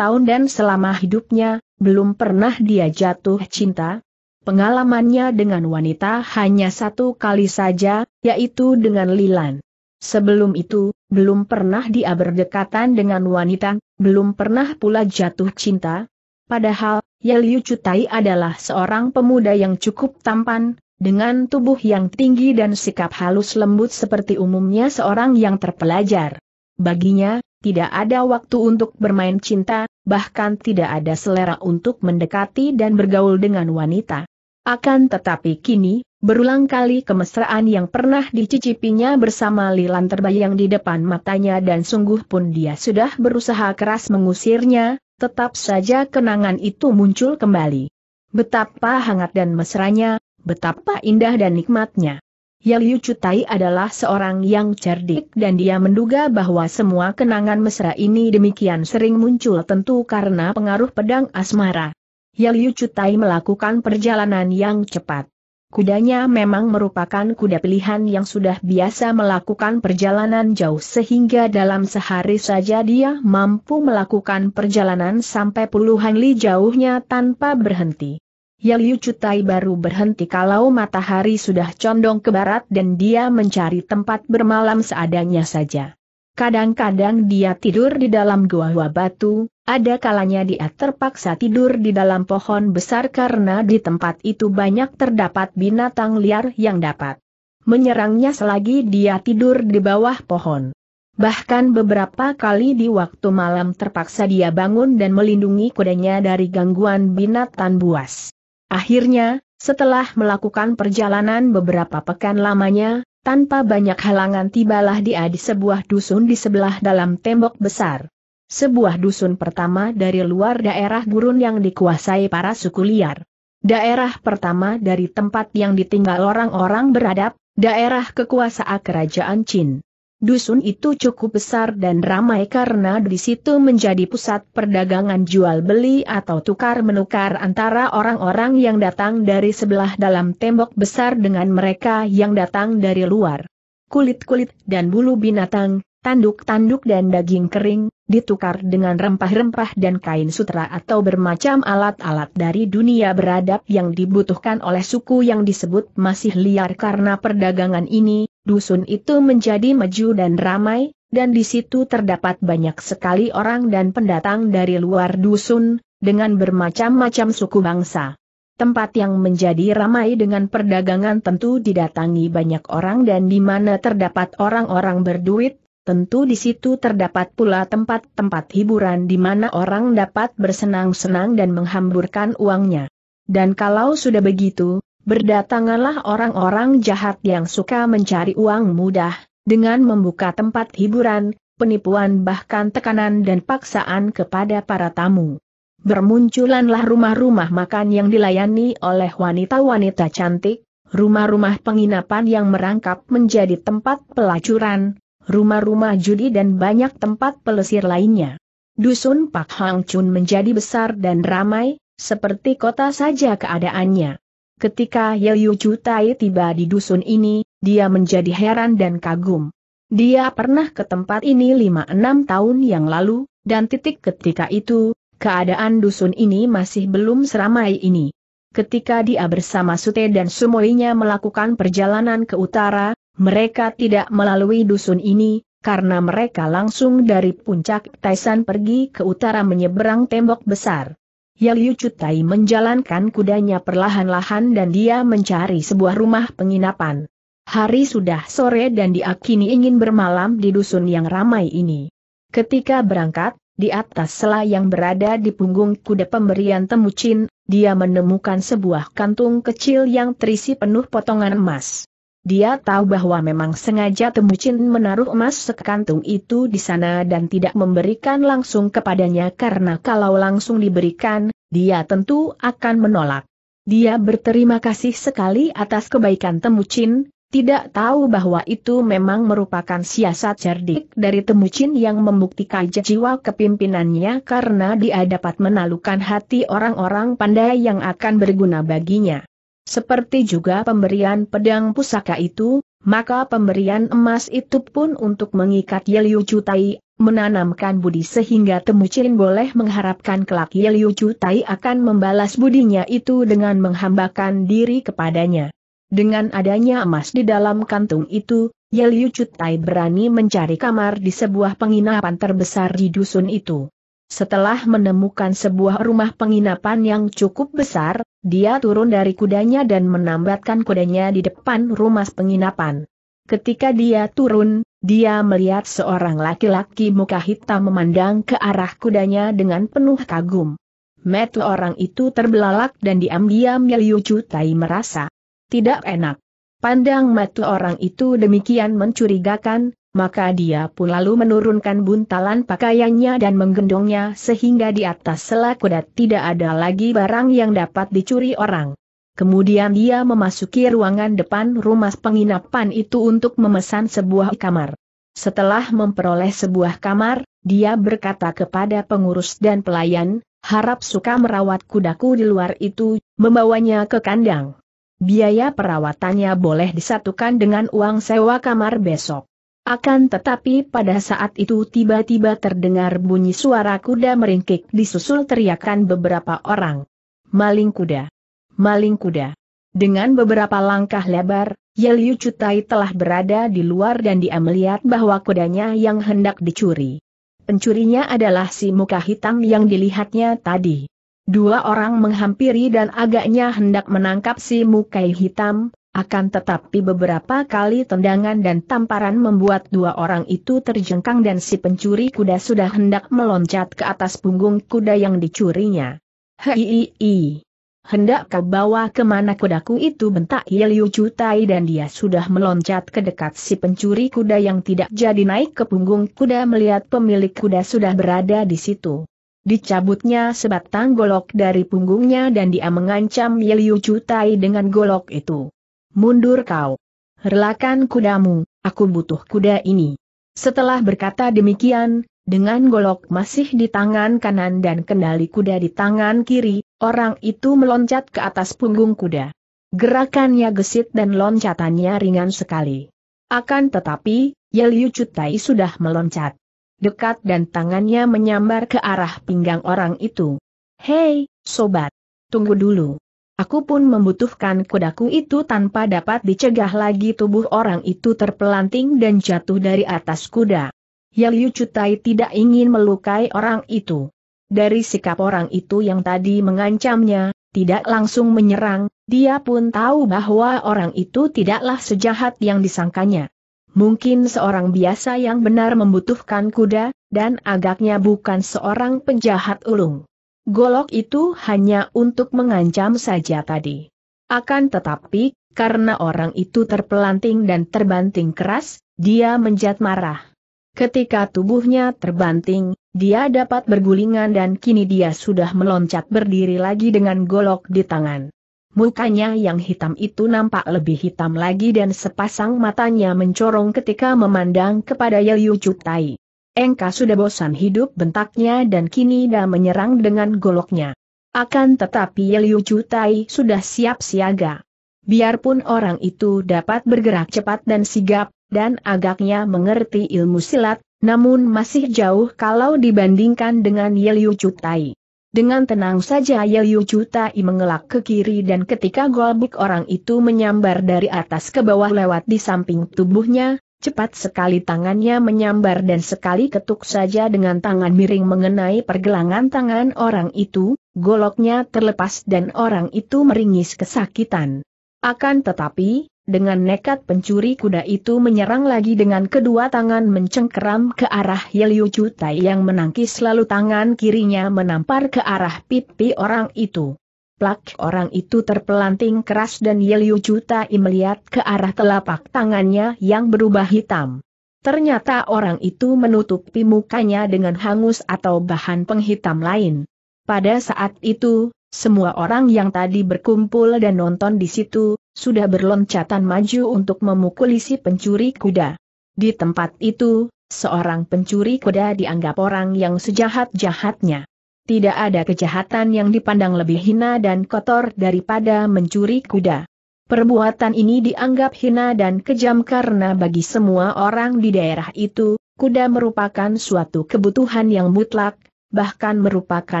tahun dan selama hidupnya, belum pernah dia jatuh cinta. Pengalamannya dengan wanita hanya satu kali saja, yaitu dengan Lilan. Sebelum itu, belum pernah dia berdekatan dengan wanita, belum pernah pula jatuh cinta, Padahal, Yeliu ya Cutai adalah seorang pemuda yang cukup tampan, dengan tubuh yang tinggi dan sikap halus lembut seperti umumnya seorang yang terpelajar. Baginya, tidak ada waktu untuk bermain cinta, bahkan tidak ada selera untuk mendekati dan bergaul dengan wanita. Akan tetapi kini, berulang kali kemesraan yang pernah dicicipinya bersama Lilan terbayang di depan matanya dan sungguh pun dia sudah berusaha keras mengusirnya, tetap saja kenangan itu muncul kembali. Betapa hangat dan mesranya, betapa indah dan nikmatnya. Yang Liu Cutai adalah seorang yang cerdik dan dia menduga bahwa semua kenangan mesra ini demikian sering muncul tentu karena pengaruh pedang asmara. Yang Liu Cutai melakukan perjalanan yang cepat. Kudanya memang merupakan kuda pilihan yang sudah biasa melakukan perjalanan jauh sehingga dalam sehari saja dia mampu melakukan perjalanan sampai puluhan li jauhnya tanpa berhenti. Yaliu Cutai baru berhenti kalau matahari sudah condong ke barat dan dia mencari tempat bermalam seadanya saja. Kadang-kadang dia tidur di dalam gua-gua batu, ada kalanya dia terpaksa tidur di dalam pohon besar karena di tempat itu banyak terdapat binatang liar yang dapat menyerangnya selagi dia tidur di bawah pohon. Bahkan beberapa kali di waktu malam terpaksa dia bangun dan melindungi kudanya dari gangguan binatang buas. Akhirnya, setelah melakukan perjalanan beberapa pekan lamanya, tanpa banyak halangan tibalah dia di sebuah dusun di sebelah dalam tembok besar sebuah dusun pertama dari luar daerah gurun yang dikuasai para suku liar. Daerah pertama dari tempat yang ditinggal orang-orang beradab, daerah kekuasaan kerajaan Chin. Dusun itu cukup besar dan ramai karena di situ menjadi pusat perdagangan jual beli atau tukar menukar antara orang-orang yang datang dari sebelah dalam tembok besar dengan mereka yang datang dari luar. Kulit-kulit dan bulu binatang, tanduk-tanduk dan daging kering, ditukar dengan rempah-rempah dan kain sutra atau bermacam alat-alat dari dunia beradab yang dibutuhkan oleh suku yang disebut masih liar karena perdagangan ini, dusun itu menjadi maju dan ramai, dan di situ terdapat banyak sekali orang dan pendatang dari luar dusun, dengan bermacam-macam suku bangsa. Tempat yang menjadi ramai dengan perdagangan tentu didatangi banyak orang dan di mana terdapat orang-orang berduit, Tentu di situ terdapat pula tempat-tempat hiburan di mana orang dapat bersenang-senang dan menghamburkan uangnya. Dan kalau sudah begitu, berdatanganlah orang-orang jahat yang suka mencari uang mudah, dengan membuka tempat hiburan, penipuan bahkan tekanan dan paksaan kepada para tamu. Bermunculanlah rumah-rumah makan yang dilayani oleh wanita-wanita cantik, rumah-rumah penginapan yang merangkap menjadi tempat pelacuran, rumah-rumah judi dan banyak tempat pelesir lainnya. Dusun Pak Hang Chun menjadi besar dan ramai, seperti kota saja keadaannya. Ketika Ye Yu Chutai tiba di dusun ini, dia menjadi heran dan kagum. Dia pernah ke tempat ini 5-6 tahun yang lalu, dan titik ketika itu, keadaan dusun ini masih belum seramai ini. Ketika dia bersama Sute dan Sumoinya melakukan perjalanan ke utara, mereka tidak melalui dusun ini, karena mereka langsung dari puncak Taisan pergi ke utara menyeberang tembok besar. Yaliu Cutai menjalankan kudanya perlahan-lahan dan dia mencari sebuah rumah penginapan. Hari sudah sore dan diakini ingin bermalam di dusun yang ramai ini. Ketika berangkat, di atas selah yang berada di punggung kuda pemberian temucin, dia menemukan sebuah kantung kecil yang terisi penuh potongan emas. Dia tahu bahwa memang sengaja Temucin menaruh emas sekantung itu di sana dan tidak memberikan langsung kepadanya karena kalau langsung diberikan, dia tentu akan menolak. Dia berterima kasih sekali atas kebaikan Temucin, tidak tahu bahwa itu memang merupakan siasat cerdik dari Temucin yang membuktikan jiwa kepimpinannya karena dia dapat menalukan hati orang-orang pandai yang akan berguna baginya. Seperti juga pemberian pedang pusaka itu, maka pemberian emas itu pun untuk mengikat Yeliu Cutai, menanamkan budi sehingga Temu boleh mengharapkan kelak Yeliu Cutai akan membalas budinya itu dengan menghambakan diri kepadanya. Dengan adanya emas di dalam kantung itu, Yeliu Cutai berani mencari kamar di sebuah penginapan terbesar di dusun itu. Setelah menemukan sebuah rumah penginapan yang cukup besar, dia turun dari kudanya dan menambatkan kudanya di depan rumah penginapan. Ketika dia turun, dia melihat seorang laki-laki muka hitam memandang ke arah kudanya dengan penuh kagum. Metu orang itu terbelalak dan diam-diam Liu Tai merasa tidak enak. Pandang metu orang itu demikian mencurigakan, maka dia pun lalu menurunkan buntalan pakaiannya dan menggendongnya sehingga di atas selaku kuda tidak ada lagi barang yang dapat dicuri orang. Kemudian dia memasuki ruangan depan rumah penginapan itu untuk memesan sebuah kamar. Setelah memperoleh sebuah kamar, dia berkata kepada pengurus dan pelayan, harap suka merawat kudaku di luar itu, membawanya ke kandang. Biaya perawatannya boleh disatukan dengan uang sewa kamar besok. Akan tetapi pada saat itu tiba-tiba terdengar bunyi suara kuda meringkik disusul teriakan beberapa orang. Maling kuda. Maling kuda. Dengan beberapa langkah lebar, Yeliu Cutai telah berada di luar dan dia melihat bahwa kudanya yang hendak dicuri. Pencurinya adalah si muka hitam yang dilihatnya tadi. Dua orang menghampiri dan agaknya hendak menangkap si muka hitam, akan tetapi beberapa kali tendangan dan tamparan membuat dua orang itu terjengkang dan si pencuri kuda sudah hendak meloncat ke atas punggung kuda yang dicurinya. Hei, hendak kau bawa kemana kudaku itu bentak Yeliu iya, Cutai dan dia sudah meloncat ke dekat si pencuri kuda yang tidak jadi naik ke punggung kuda melihat pemilik kuda sudah berada di situ. Dicabutnya sebatang golok dari punggungnya dan dia mengancam Yeliu iya, Cutai dengan golok itu. Mundur kau. Relakan kudamu, aku butuh kuda ini. Setelah berkata demikian, dengan golok masih di tangan kanan dan kendali kuda di tangan kiri, orang itu meloncat ke atas punggung kuda. Gerakannya gesit dan loncatannya ringan sekali. Akan tetapi, Yeliu Cutai sudah meloncat. Dekat dan tangannya menyambar ke arah pinggang orang itu. Hei, sobat! Tunggu dulu. Aku pun membutuhkan kudaku itu tanpa dapat dicegah lagi tubuh orang itu terpelanting dan jatuh dari atas kuda. Yaliu Cutai tidak ingin melukai orang itu. Dari sikap orang itu yang tadi mengancamnya, tidak langsung menyerang, dia pun tahu bahwa orang itu tidaklah sejahat yang disangkanya. Mungkin seorang biasa yang benar membutuhkan kuda, dan agaknya bukan seorang penjahat ulung. Golok itu hanya untuk mengancam saja tadi. Akan tetapi, karena orang itu terpelanting dan terbanting keras, dia menjat marah. Ketika tubuhnya terbanting, dia dapat bergulingan dan kini dia sudah meloncat berdiri lagi dengan golok di tangan. Mukanya yang hitam itu nampak lebih hitam lagi dan sepasang matanya mencorong ketika memandang kepada Yeliu Cutai. Engka sudah bosan hidup bentaknya dan kini dia menyerang dengan goloknya. Akan tetapi Liu Cutai sudah siap siaga. Biarpun orang itu dapat bergerak cepat dan sigap, dan agaknya mengerti ilmu silat, namun masih jauh kalau dibandingkan dengan Yeliu Cutai. Dengan tenang saja Yeliu Cutai mengelak ke kiri dan ketika golbuk orang itu menyambar dari atas ke bawah lewat di samping tubuhnya, Cepat sekali tangannya menyambar dan sekali ketuk saja dengan tangan miring mengenai pergelangan tangan orang itu, goloknya terlepas dan orang itu meringis kesakitan. Akan tetapi, dengan nekat pencuri kuda itu menyerang lagi dengan kedua tangan mencengkeram ke arah Yeliu Cutai yang menangkis lalu tangan kirinya menampar ke arah pipi orang itu. Plak orang itu terpelanting keras dan Yeliu Jutai melihat ke arah telapak tangannya yang berubah hitam. Ternyata orang itu menutupi mukanya dengan hangus atau bahan penghitam lain. Pada saat itu, semua orang yang tadi berkumpul dan nonton di situ, sudah berloncatan maju untuk memukuli si pencuri kuda. Di tempat itu, seorang pencuri kuda dianggap orang yang sejahat-jahatnya. Tidak ada kejahatan yang dipandang lebih hina dan kotor daripada mencuri kuda. Perbuatan ini dianggap hina dan kejam karena bagi semua orang di daerah itu, kuda merupakan suatu kebutuhan yang mutlak, bahkan merupakan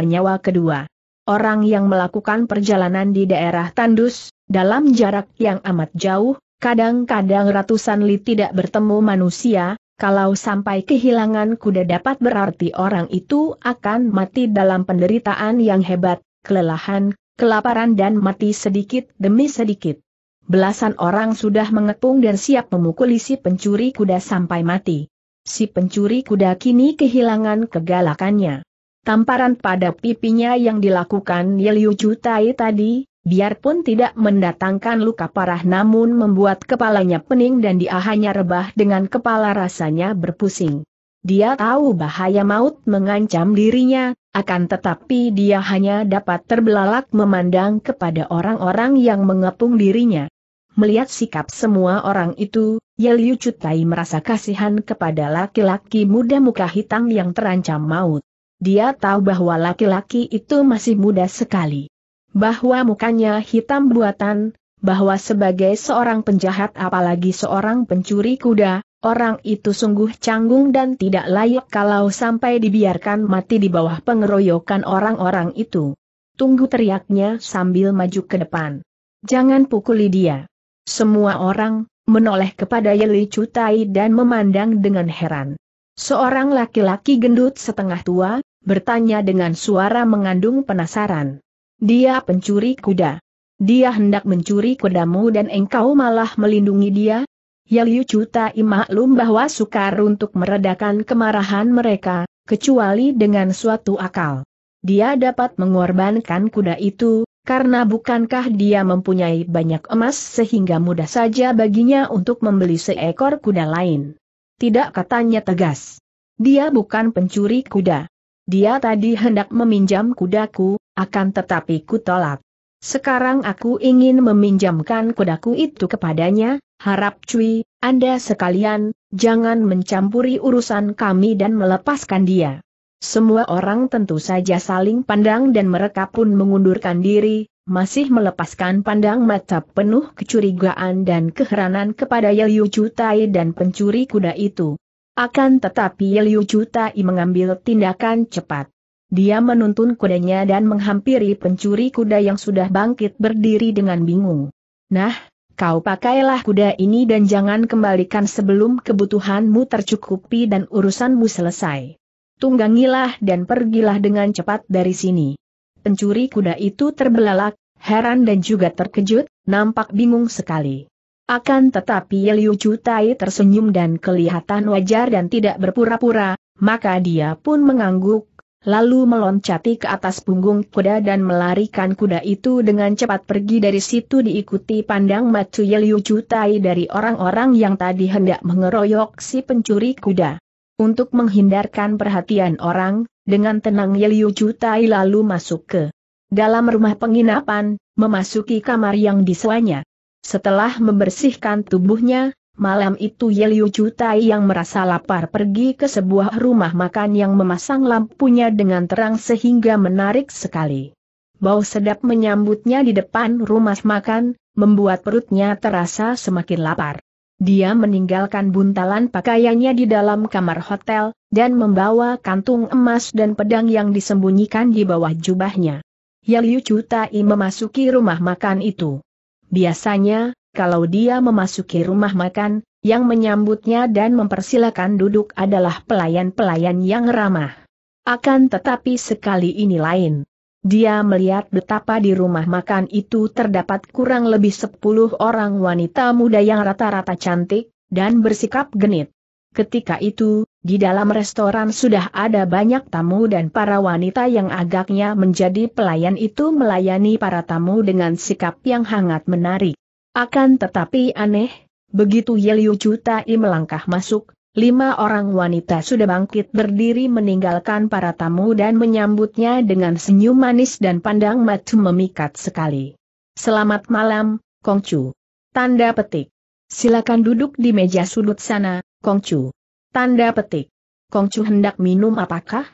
nyawa kedua. Orang yang melakukan perjalanan di daerah tandus, dalam jarak yang amat jauh, kadang-kadang ratusan li tidak bertemu manusia, kalau sampai kehilangan kuda dapat berarti orang itu akan mati dalam penderitaan yang hebat, kelelahan, kelaparan dan mati sedikit demi sedikit. Belasan orang sudah mengepung dan siap memukuli si pencuri kuda sampai mati. Si pencuri kuda kini kehilangan kegalakannya. Tamparan pada pipinya yang dilakukan Yeliu Jutai tadi, Biarpun tidak mendatangkan luka parah namun membuat kepalanya pening dan dia hanya rebah dengan kepala rasanya berpusing. Dia tahu bahaya maut mengancam dirinya, akan tetapi dia hanya dapat terbelalak memandang kepada orang-orang yang mengepung dirinya. Melihat sikap semua orang itu, Yeliu Cutai merasa kasihan kepada laki-laki muda muka hitam yang terancam maut. Dia tahu bahwa laki-laki itu masih muda sekali bahwa mukanya hitam buatan, bahwa sebagai seorang penjahat apalagi seorang pencuri kuda, orang itu sungguh canggung dan tidak layak kalau sampai dibiarkan mati di bawah pengeroyokan orang-orang itu. Tunggu teriaknya sambil maju ke depan. Jangan pukuli dia. Semua orang, menoleh kepada Yeli Cutai dan memandang dengan heran. Seorang laki-laki gendut setengah tua, bertanya dengan suara mengandung penasaran. Dia pencuri kuda. Dia hendak mencuri kudamu dan engkau malah melindungi dia? Ya Liu Cutai maklum bahwa sukar untuk meredakan kemarahan mereka, kecuali dengan suatu akal. Dia dapat mengorbankan kuda itu, karena bukankah dia mempunyai banyak emas sehingga mudah saja baginya untuk membeli seekor kuda lain. Tidak katanya tegas. Dia bukan pencuri kuda. Dia tadi hendak meminjam kudaku, akan tetapi ku tolak. Sekarang aku ingin meminjamkan kudaku itu kepadanya, harap cuy, Anda sekalian, jangan mencampuri urusan kami dan melepaskan dia. Semua orang tentu saja saling pandang dan mereka pun mengundurkan diri, masih melepaskan pandang mata penuh kecurigaan dan keheranan kepada Yeliu Cutai dan pencuri kuda itu. Akan tetapi Yeliu Cutai mengambil tindakan cepat. Dia menuntun kudanya dan menghampiri pencuri kuda yang sudah bangkit berdiri dengan bingung. Nah, kau pakailah kuda ini dan jangan kembalikan sebelum kebutuhanmu tercukupi dan urusanmu selesai. Tunggangilah dan pergilah dengan cepat dari sini. Pencuri kuda itu terbelalak, heran dan juga terkejut, nampak bingung sekali. Akan tetapi Liu Cutai tersenyum dan kelihatan wajar dan tidak berpura-pura, maka dia pun mengangguk, lalu meloncati ke atas punggung kuda dan melarikan kuda itu dengan cepat pergi dari situ diikuti pandang Matu Yeliu Jutai dari orang-orang yang tadi hendak mengeroyok si pencuri kuda. Untuk menghindarkan perhatian orang, dengan tenang Yeliu Jutai lalu masuk ke dalam rumah penginapan, memasuki kamar yang disewanya. Setelah membersihkan tubuhnya, Malam itu Yeliu Cutai yang merasa lapar pergi ke sebuah rumah makan yang memasang lampunya dengan terang sehingga menarik sekali. Bau sedap menyambutnya di depan rumah makan, membuat perutnya terasa semakin lapar. Dia meninggalkan buntalan pakaiannya di dalam kamar hotel, dan membawa kantung emas dan pedang yang disembunyikan di bawah jubahnya. Yeliu Cutai memasuki rumah makan itu. Biasanya, kalau dia memasuki rumah makan, yang menyambutnya dan mempersilakan duduk adalah pelayan-pelayan yang ramah. Akan tetapi sekali ini lain. Dia melihat betapa di rumah makan itu terdapat kurang lebih sepuluh orang wanita muda yang rata-rata cantik, dan bersikap genit. Ketika itu, di dalam restoran sudah ada banyak tamu dan para wanita yang agaknya menjadi pelayan itu melayani para tamu dengan sikap yang hangat menarik. Akan tetapi aneh, begitu Yeliu Cutai melangkah masuk, lima orang wanita sudah bangkit berdiri meninggalkan para tamu dan menyambutnya dengan senyum manis dan pandang mata memikat sekali. Selamat malam, Kongcu. Tanda petik. Silakan duduk di meja sudut sana, Kongcu. Tanda petik. Kongcu hendak minum apakah?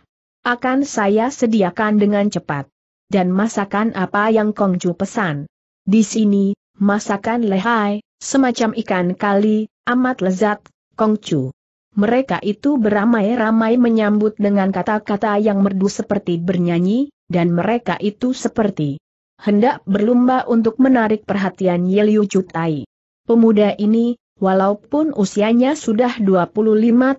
Akan saya sediakan dengan cepat. Dan masakan apa yang Kongcu pesan. Di sini, masakan lehai, semacam ikan kali, amat lezat, kongcu. Mereka itu beramai-ramai menyambut dengan kata-kata yang merdu seperti bernyanyi, dan mereka itu seperti hendak berlumba untuk menarik perhatian Yeliu Cutai. Pemuda ini, walaupun usianya sudah 25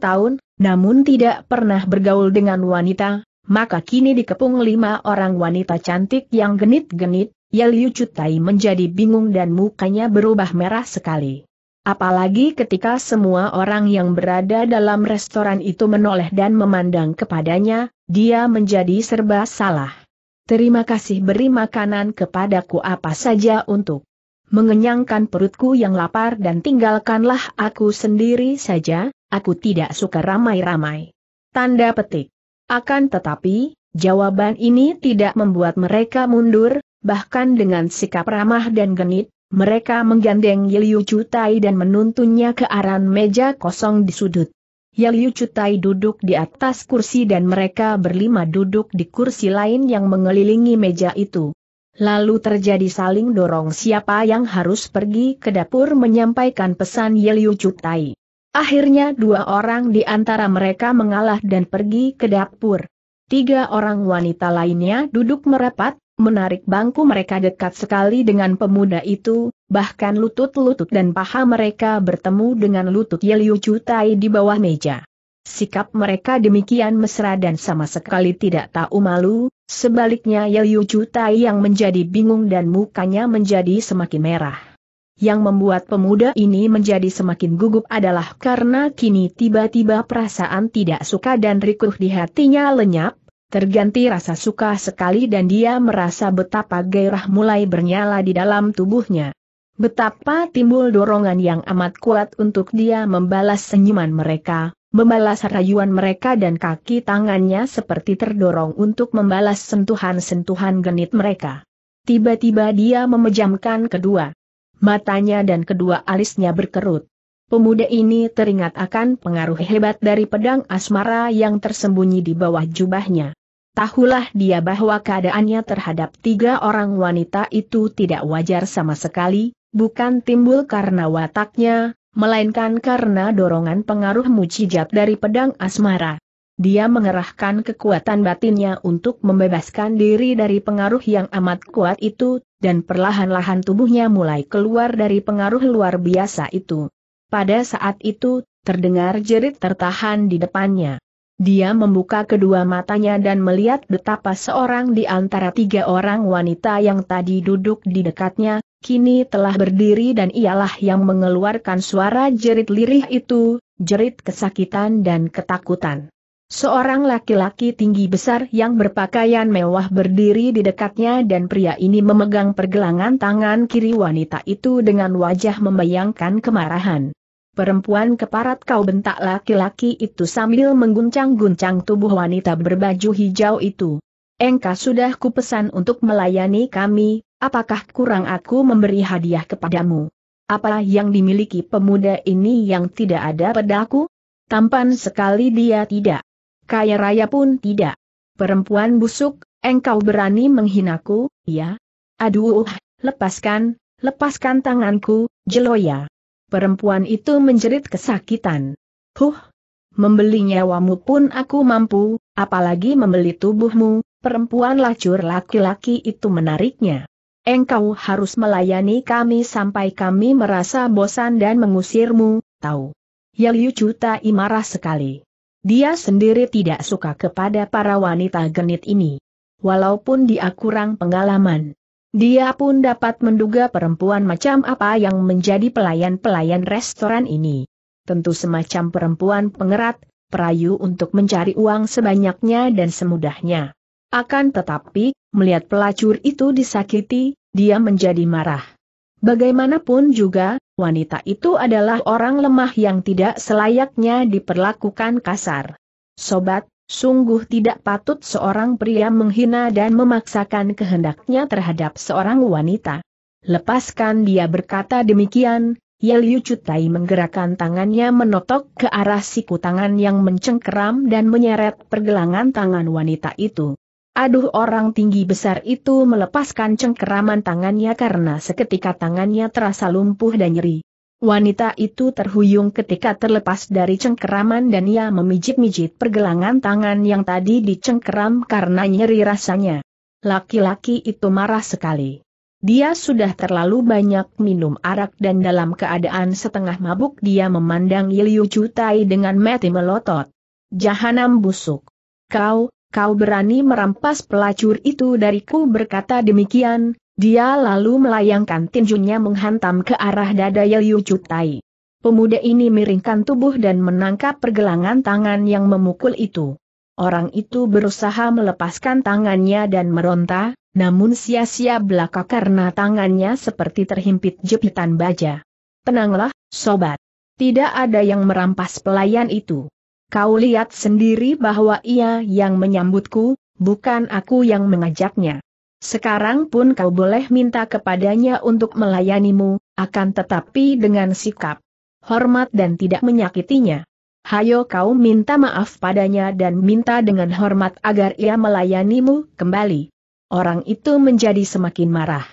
tahun, namun tidak pernah bergaul dengan wanita, maka kini dikepung lima orang wanita cantik yang genit-genit, Ya Liu Cutai menjadi bingung dan mukanya berubah merah sekali. Apalagi ketika semua orang yang berada dalam restoran itu menoleh dan memandang kepadanya, dia menjadi serba salah. Terima kasih beri makanan kepadaku apa saja untuk mengenyangkan perutku yang lapar dan tinggalkanlah aku sendiri saja, aku tidak suka ramai-ramai. Tanda petik. Akan tetapi, jawaban ini tidak membuat mereka mundur, bahkan dengan sikap ramah dan genit, mereka menggandeng Yeliu Cutai dan menuntunnya ke arah meja kosong di sudut. Yeliu Cutai duduk di atas kursi dan mereka berlima duduk di kursi lain yang mengelilingi meja itu. Lalu terjadi saling dorong siapa yang harus pergi ke dapur menyampaikan pesan Yeliu Cutai. Akhirnya dua orang di antara mereka mengalah dan pergi ke dapur. Tiga orang wanita lainnya duduk merapat, menarik bangku mereka dekat sekali dengan pemuda itu, bahkan lutut-lutut dan paha mereka bertemu dengan lutut Yeliu Cutai di bawah meja. Sikap mereka demikian mesra dan sama sekali tidak tahu malu, sebaliknya Yeliu Cutai yang menjadi bingung dan mukanya menjadi semakin merah. Yang membuat pemuda ini menjadi semakin gugup adalah karena kini tiba-tiba perasaan tidak suka dan rikuh di hatinya lenyap, Terganti rasa suka sekali dan dia merasa betapa gairah mulai bernyala di dalam tubuhnya. Betapa timbul dorongan yang amat kuat untuk dia membalas senyuman mereka, membalas rayuan mereka dan kaki tangannya seperti terdorong untuk membalas sentuhan-sentuhan genit mereka. Tiba-tiba dia memejamkan kedua matanya dan kedua alisnya berkerut. Pemuda ini teringat akan pengaruh hebat dari pedang asmara yang tersembunyi di bawah jubahnya. Tahulah dia bahwa keadaannya terhadap tiga orang wanita itu tidak wajar sama sekali, bukan timbul karena wataknya, melainkan karena dorongan pengaruh mujizat dari pedang asmara. Dia mengerahkan kekuatan batinnya untuk membebaskan diri dari pengaruh yang amat kuat itu, dan perlahan-lahan tubuhnya mulai keluar dari pengaruh luar biasa itu. Pada saat itu, terdengar jerit tertahan di depannya. Dia membuka kedua matanya dan melihat betapa seorang di antara tiga orang wanita yang tadi duduk di dekatnya, kini telah berdiri dan ialah yang mengeluarkan suara jerit lirih itu, jerit kesakitan dan ketakutan. Seorang laki-laki tinggi besar yang berpakaian mewah berdiri di dekatnya dan pria ini memegang pergelangan tangan kiri wanita itu dengan wajah membayangkan kemarahan. Perempuan keparat kau bentak laki-laki itu sambil mengguncang-guncang tubuh wanita berbaju hijau itu. Engkau sudah kupesan untuk melayani kami, apakah kurang aku memberi hadiah kepadamu? Apa yang dimiliki pemuda ini yang tidak ada padaku? Tampan sekali dia tidak. Kaya raya pun tidak. Perempuan busuk, engkau berani menghinaku, ya? Aduh, lepaskan, lepaskan tanganku, Jeloya. Perempuan itu menjerit kesakitan. Huh! Membeli nyawamu pun aku mampu, apalagi membeli tubuhmu, perempuan lacur laki-laki itu menariknya. Engkau harus melayani kami sampai kami merasa bosan dan mengusirmu, tahu. Yaliu Cuta marah sekali. Dia sendiri tidak suka kepada para wanita genit ini. Walaupun dia kurang pengalaman, dia pun dapat menduga perempuan macam apa yang menjadi pelayan-pelayan restoran ini. Tentu semacam perempuan pengerat, perayu untuk mencari uang sebanyaknya dan semudahnya. Akan tetapi, melihat pelacur itu disakiti, dia menjadi marah. Bagaimanapun juga, wanita itu adalah orang lemah yang tidak selayaknya diperlakukan kasar. Sobat, Sungguh tidak patut seorang pria menghina dan memaksakan kehendaknya terhadap seorang wanita. Lepaskan dia berkata demikian, Yeliu Cutai menggerakkan tangannya menotok ke arah siku tangan yang mencengkeram dan menyeret pergelangan tangan wanita itu. Aduh orang tinggi besar itu melepaskan cengkeraman tangannya karena seketika tangannya terasa lumpuh dan nyeri. Wanita itu terhuyung ketika terlepas dari cengkeraman dan ia memijit-mijit pergelangan tangan yang tadi dicengkeram karena nyeri rasanya. Laki-laki itu marah sekali. Dia sudah terlalu banyak minum arak dan dalam keadaan setengah mabuk dia memandang Yiliu Cutai dengan mati melotot. Jahanam busuk. Kau, kau berani merampas pelacur itu dariku berkata demikian, dia lalu melayangkan tinjunya menghantam ke arah dada Yeliu Cutai. Pemuda ini miringkan tubuh dan menangkap pergelangan tangan yang memukul itu. Orang itu berusaha melepaskan tangannya dan meronta, namun sia-sia belaka karena tangannya seperti terhimpit jepitan baja. Tenanglah, sobat. Tidak ada yang merampas pelayan itu. Kau lihat sendiri bahwa ia yang menyambutku, bukan aku yang mengajaknya. Sekarang pun kau boleh minta kepadanya untuk melayanimu, akan tetapi dengan sikap hormat dan tidak menyakitinya. Hayo kau minta maaf padanya dan minta dengan hormat agar ia melayanimu kembali. Orang itu menjadi semakin marah.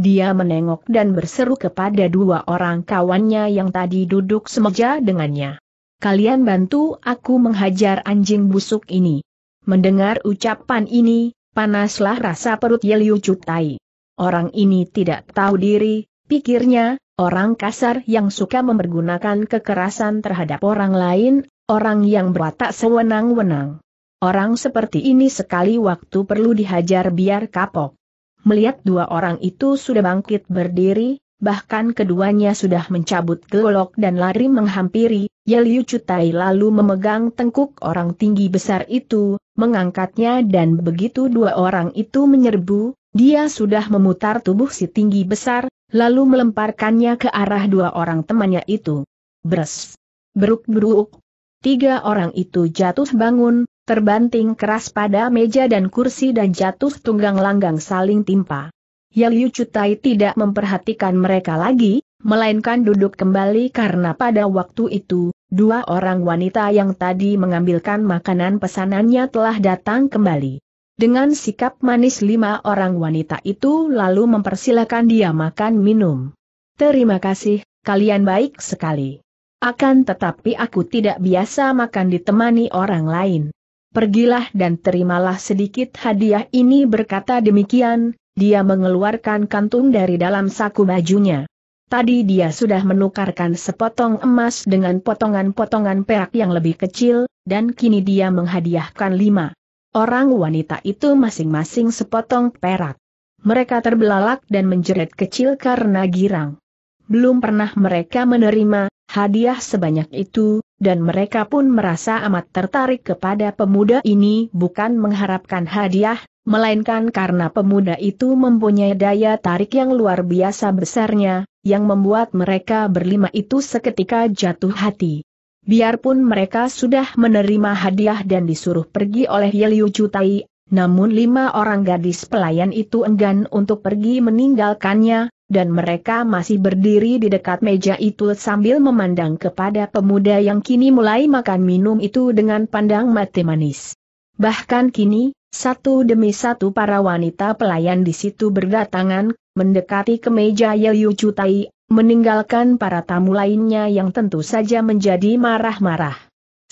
Dia menengok dan berseru kepada dua orang kawannya yang tadi duduk semeja dengannya. Kalian bantu aku menghajar anjing busuk ini. Mendengar ucapan ini, panaslah rasa perut Yeliu Cutai. Orang ini tidak tahu diri, pikirnya, orang kasar yang suka mempergunakan kekerasan terhadap orang lain, orang yang berwatak sewenang-wenang. Orang seperti ini sekali waktu perlu dihajar biar kapok. Melihat dua orang itu sudah bangkit berdiri, bahkan keduanya sudah mencabut golok dan lari menghampiri, Yeliu ya Cutai lalu memegang tengkuk orang tinggi besar itu, mengangkatnya dan begitu dua orang itu menyerbu, dia sudah memutar tubuh si tinggi besar, lalu melemparkannya ke arah dua orang temannya itu. Bres! Beruk-beruk! Tiga orang itu jatuh bangun, terbanting keras pada meja dan kursi dan jatuh tunggang langgang saling timpa. Yang Liu Cutai tidak memperhatikan mereka lagi, melainkan duduk kembali karena pada waktu itu, dua orang wanita yang tadi mengambilkan makanan pesanannya telah datang kembali. Dengan sikap manis lima orang wanita itu lalu mempersilahkan dia makan minum. Terima kasih, kalian baik sekali. Akan tetapi aku tidak biasa makan ditemani orang lain. Pergilah dan terimalah sedikit hadiah ini berkata demikian, dia mengeluarkan kantung dari dalam saku bajunya. Tadi dia sudah menukarkan sepotong emas dengan potongan-potongan perak yang lebih kecil, dan kini dia menghadiahkan lima. Orang wanita itu masing-masing sepotong perak. Mereka terbelalak dan menjerit kecil karena girang. Belum pernah mereka menerima, hadiah sebanyak itu, dan mereka pun merasa amat tertarik kepada pemuda ini bukan mengharapkan hadiah, melainkan karena pemuda itu mempunyai daya tarik yang luar biasa besarnya, yang membuat mereka berlima itu seketika jatuh hati. Biarpun mereka sudah menerima hadiah dan disuruh pergi oleh Yeliu Cutai, namun lima orang gadis pelayan itu enggan untuk pergi meninggalkannya, dan mereka masih berdiri di dekat meja itu sambil memandang kepada pemuda yang kini mulai makan minum itu dengan pandang mati manis. Bahkan kini, satu demi satu para wanita pelayan di situ berdatangan, mendekati ke meja Yeyu Cutai, meninggalkan para tamu lainnya yang tentu saja menjadi marah-marah.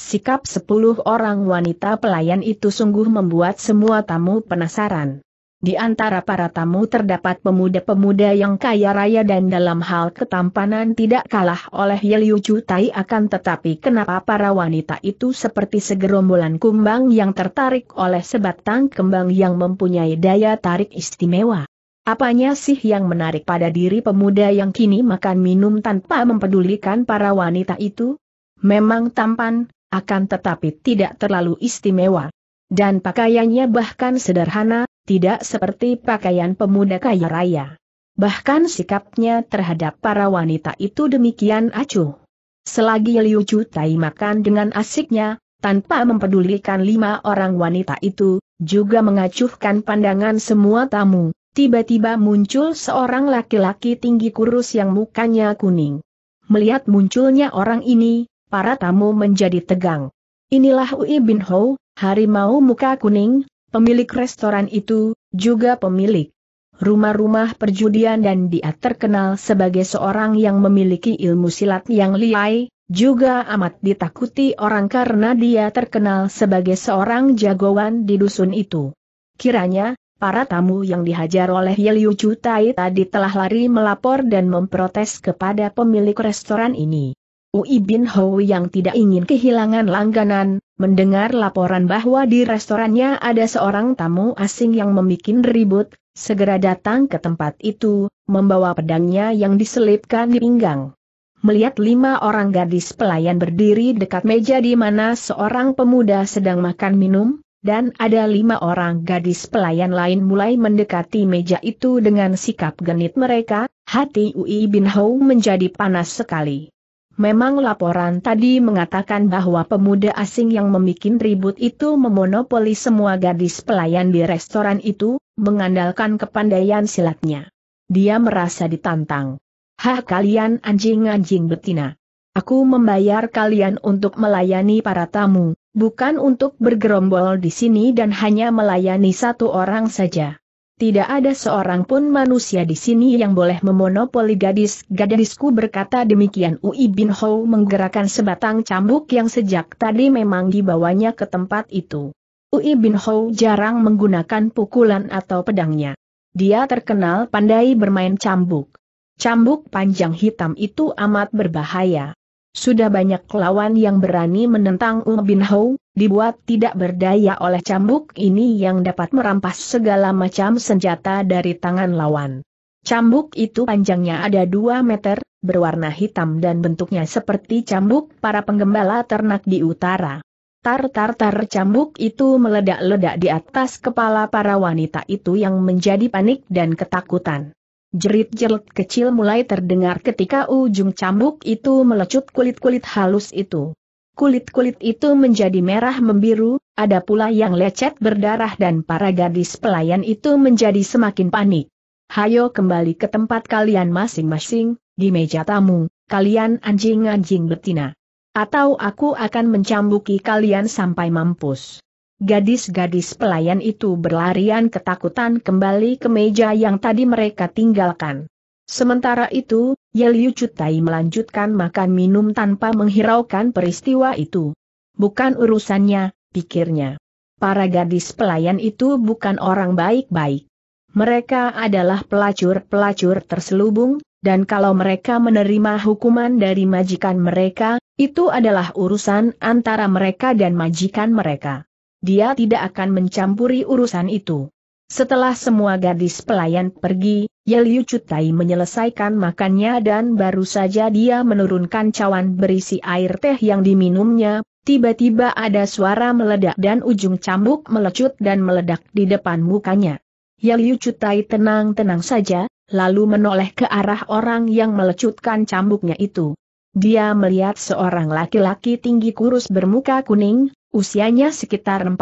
Sikap sepuluh orang wanita pelayan itu sungguh membuat semua tamu penasaran. Di antara para tamu terdapat pemuda-pemuda yang kaya raya dan dalam hal ketampanan tidak kalah oleh Yeliu Cutai akan tetapi kenapa para wanita itu seperti segerombolan kumbang yang tertarik oleh sebatang kembang yang mempunyai daya tarik istimewa. Apanya sih yang menarik pada diri pemuda yang kini makan minum tanpa mempedulikan para wanita itu? Memang tampan, akan tetapi tidak terlalu istimewa. Dan pakaiannya bahkan sederhana, tidak seperti pakaian pemuda kaya raya. Bahkan sikapnya terhadap para wanita itu demikian acuh. Selagi Liu Tai makan dengan asiknya, tanpa mempedulikan lima orang wanita itu, juga mengacuhkan pandangan semua tamu, tiba-tiba muncul seorang laki-laki tinggi kurus yang mukanya kuning. Melihat munculnya orang ini, para tamu menjadi tegang. Inilah Ui Bin Ho, harimau muka kuning, Pemilik restoran itu, juga pemilik rumah-rumah perjudian dan dia terkenal sebagai seorang yang memiliki ilmu silat yang liai, juga amat ditakuti orang karena dia terkenal sebagai seorang jagoan di dusun itu. Kiranya, para tamu yang dihajar oleh Yeliu Cutai tadi telah lari melapor dan memprotes kepada pemilik restoran ini. Ui Bin Hou yang tidak ingin kehilangan langganan, mendengar laporan bahwa di restorannya ada seorang tamu asing yang membuat ribut, segera datang ke tempat itu, membawa pedangnya yang diselipkan di pinggang. Melihat lima orang gadis pelayan berdiri dekat meja di mana seorang pemuda sedang makan minum, dan ada lima orang gadis pelayan lain mulai mendekati meja itu dengan sikap genit mereka, hati Ui Bin Hou menjadi panas sekali. Memang laporan tadi mengatakan bahwa pemuda asing yang membuat ribut itu memonopoli semua gadis pelayan di restoran itu, mengandalkan kepandaian silatnya. Dia merasa ditantang. Hah kalian anjing-anjing betina. Aku membayar kalian untuk melayani para tamu, bukan untuk bergerombol di sini dan hanya melayani satu orang saja tidak ada seorang pun manusia di sini yang boleh memonopoli gadis. Gadisku berkata demikian Ui Bin Ho menggerakkan sebatang cambuk yang sejak tadi memang dibawanya ke tempat itu. Ui Bin Ho jarang menggunakan pukulan atau pedangnya. Dia terkenal pandai bermain cambuk. Cambuk panjang hitam itu amat berbahaya. Sudah banyak lawan yang berani menentang Ui Bin Ho, dibuat tidak berdaya oleh cambuk ini yang dapat merampas segala macam senjata dari tangan lawan. Cambuk itu panjangnya ada 2 meter, berwarna hitam dan bentuknya seperti cambuk para penggembala ternak di utara. Tar-tar-tar cambuk itu meledak-ledak di atas kepala para wanita itu yang menjadi panik dan ketakutan. Jerit-jerit kecil mulai terdengar ketika ujung cambuk itu melecut kulit-kulit halus itu. Kulit-kulit itu menjadi merah membiru, ada pula yang lecet berdarah dan para gadis pelayan itu menjadi semakin panik. Hayo kembali ke tempat kalian masing-masing, di meja tamu, kalian anjing-anjing betina. Atau aku akan mencambuki kalian sampai mampus. Gadis-gadis pelayan itu berlarian ketakutan kembali ke meja yang tadi mereka tinggalkan. Sementara itu, Yeliu Cutai melanjutkan makan minum tanpa menghiraukan peristiwa itu. Bukan urusannya, pikirnya. Para gadis pelayan itu bukan orang baik-baik. Mereka adalah pelacur-pelacur terselubung, dan kalau mereka menerima hukuman dari majikan mereka, itu adalah urusan antara mereka dan majikan mereka. Dia tidak akan mencampuri urusan itu. Setelah semua gadis pelayan pergi, Yeliu ya Cutai menyelesaikan makannya dan baru saja dia menurunkan cawan berisi air teh yang diminumnya, tiba-tiba ada suara meledak dan ujung cambuk melecut dan meledak di depan mukanya. Yeliu ya Cutai tenang-tenang saja, lalu menoleh ke arah orang yang melecutkan cambuknya itu. Dia melihat seorang laki-laki tinggi kurus bermuka kuning, usianya sekitar 40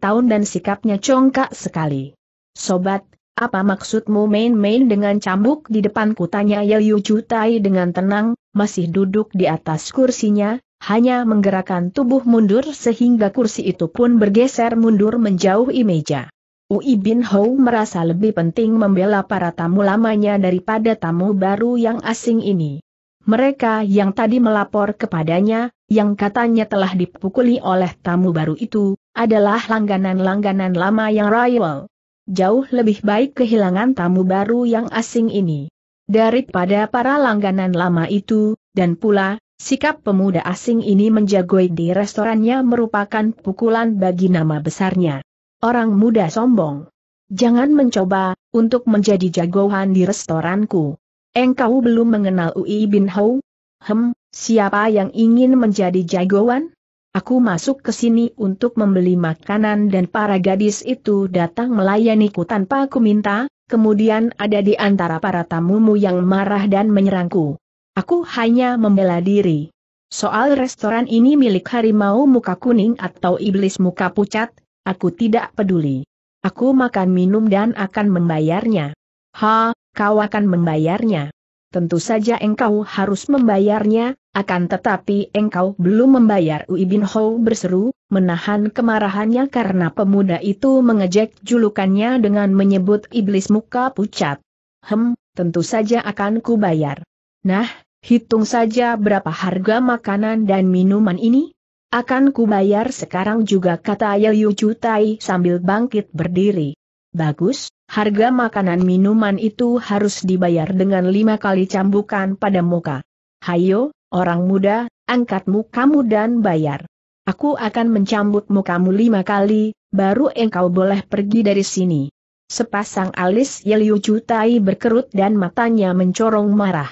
tahun dan sikapnya congkak sekali. Sobat, apa maksudmu main-main dengan cambuk di depanku? Tanya Yayu Cutai dengan tenang, masih duduk di atas kursinya, hanya menggerakkan tubuh mundur sehingga kursi itu pun bergeser mundur menjauh meja. Ui Bin Hou merasa lebih penting membela para tamu lamanya daripada tamu baru yang asing ini. Mereka yang tadi melapor kepadanya, yang katanya telah dipukuli oleh tamu baru itu, adalah langganan-langganan lama yang rival jauh lebih baik kehilangan tamu baru yang asing ini. Daripada para langganan lama itu, dan pula, sikap pemuda asing ini menjagoi di restorannya merupakan pukulan bagi nama besarnya. Orang muda sombong. Jangan mencoba, untuk menjadi jagoan di restoranku. Engkau belum mengenal Ui Bin Hou? Hem, siapa yang ingin menjadi jagoan? Aku masuk ke sini untuk membeli makanan dan para gadis itu datang melayaniku tanpa aku minta, kemudian ada di antara para tamumu yang marah dan menyerangku. Aku hanya membela diri. Soal restoran ini milik harimau muka kuning atau iblis muka pucat, aku tidak peduli. Aku makan minum dan akan membayarnya. Ha, kau akan membayarnya tentu saja engkau harus membayarnya, akan tetapi engkau belum membayar Ui Bin Ho berseru, menahan kemarahannya karena pemuda itu mengejek julukannya dengan menyebut iblis muka pucat. Hem, tentu saja akan kubayar. Nah, hitung saja berapa harga makanan dan minuman ini? Akan kubayar sekarang juga kata Yel Cutai sambil bangkit berdiri. Bagus, harga makanan minuman itu harus dibayar dengan lima kali cambukan pada muka. Hayo, orang muda, angkat mukamu dan bayar. Aku akan mencambuk mukamu lima kali, baru engkau boleh pergi dari sini. Sepasang alis Yeliu Cutai berkerut dan matanya mencorong marah.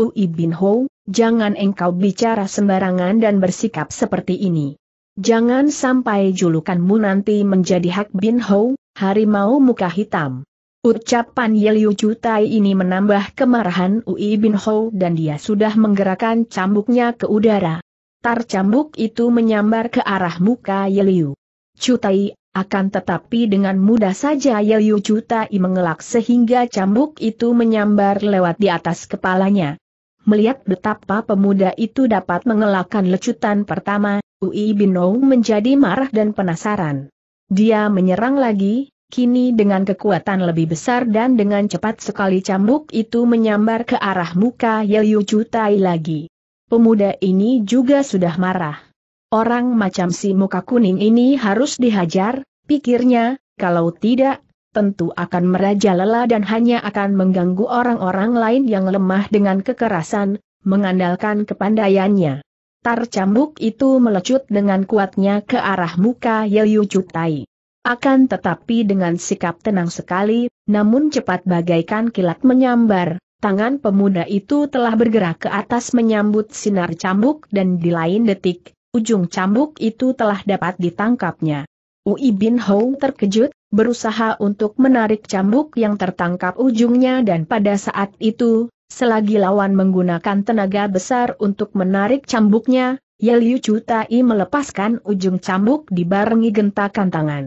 Ui Bin Ho, jangan engkau bicara sembarangan dan bersikap seperti ini. Jangan sampai julukanmu nanti menjadi Hak Bin Ho, harimau muka hitam. Ucapan Yeliu Cutai ini menambah kemarahan Ui Bin Ho dan dia sudah menggerakkan cambuknya ke udara. Tar cambuk itu menyambar ke arah muka Yeliu. Cutai, akan tetapi dengan mudah saja Yeliu Cutai mengelak sehingga cambuk itu menyambar lewat di atas kepalanya. Melihat betapa pemuda itu dapat mengelakkan lecutan pertama, Ui Bin Ho menjadi marah dan penasaran. Dia menyerang lagi, kini dengan kekuatan lebih besar dan dengan cepat sekali cambuk itu menyambar ke arah muka Yeliu Cutai lagi. Pemuda ini juga sudah marah. Orang macam si muka kuning ini harus dihajar, pikirnya, kalau tidak, tentu akan merajalela dan hanya akan mengganggu orang-orang lain yang lemah dengan kekerasan, mengandalkan kepandaiannya. Tar cambuk itu melecut dengan kuatnya ke arah muka Yeyu Cutai. Akan tetapi dengan sikap tenang sekali, namun cepat bagaikan kilat menyambar, tangan pemuda itu telah bergerak ke atas menyambut sinar cambuk dan di lain detik, ujung cambuk itu telah dapat ditangkapnya. Ui Bin Hong terkejut, berusaha untuk menarik cambuk yang tertangkap ujungnya dan pada saat itu, Selagi lawan menggunakan tenaga besar untuk menarik cambuknya, Yeliu Tai melepaskan ujung cambuk dibarengi gentakan tangan.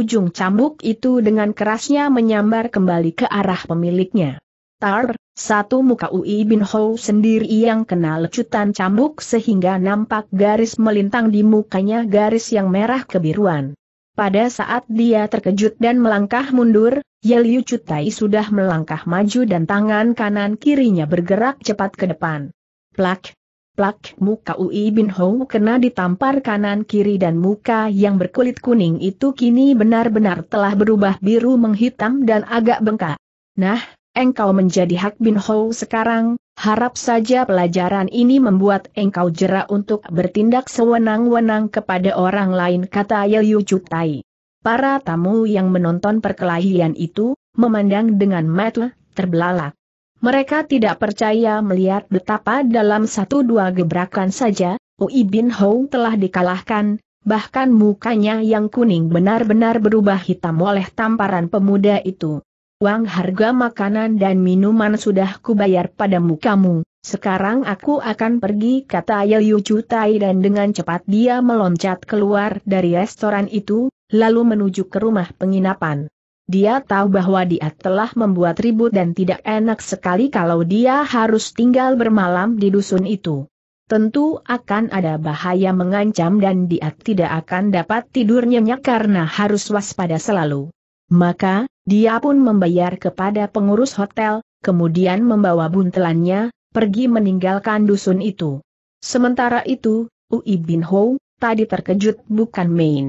Ujung cambuk itu dengan kerasnya menyambar kembali ke arah pemiliknya. Tar, satu muka Ui Bin Ho sendiri yang kena lecutan cambuk sehingga nampak garis melintang di mukanya garis yang merah kebiruan. Pada saat dia terkejut dan melangkah mundur, Yeliu Cutai sudah melangkah maju dan tangan kanan kirinya bergerak cepat ke depan. Plak! Plak! Muka Ui Bin Hou kena ditampar kanan kiri dan muka yang berkulit kuning itu kini benar-benar telah berubah biru menghitam dan agak bengkak. Nah, engkau menjadi Hak Bin Hou sekarang, Harap saja pelajaran ini membuat engkau jera untuk bertindak sewenang-wenang kepada orang lain kata Yelyu Cutai. Para tamu yang menonton perkelahian itu, memandang dengan mata terbelalak. Mereka tidak percaya melihat betapa dalam satu dua gebrakan saja, Ui Bin Hou telah dikalahkan, bahkan mukanya yang kuning benar-benar berubah hitam oleh tamparan pemuda itu uang harga makanan dan minuman sudah kubayar padamu kamu, sekarang aku akan pergi kata Yeyu Cutai dan dengan cepat dia meloncat keluar dari restoran itu, lalu menuju ke rumah penginapan. Dia tahu bahwa dia telah membuat ribut dan tidak enak sekali kalau dia harus tinggal bermalam di dusun itu. Tentu akan ada bahaya mengancam dan dia tidak akan dapat tidur nyenyak karena harus waspada selalu. Maka, dia pun membayar kepada pengurus hotel, kemudian membawa buntelannya, pergi meninggalkan dusun itu. Sementara itu, Ui Bin Ho, tadi terkejut bukan main.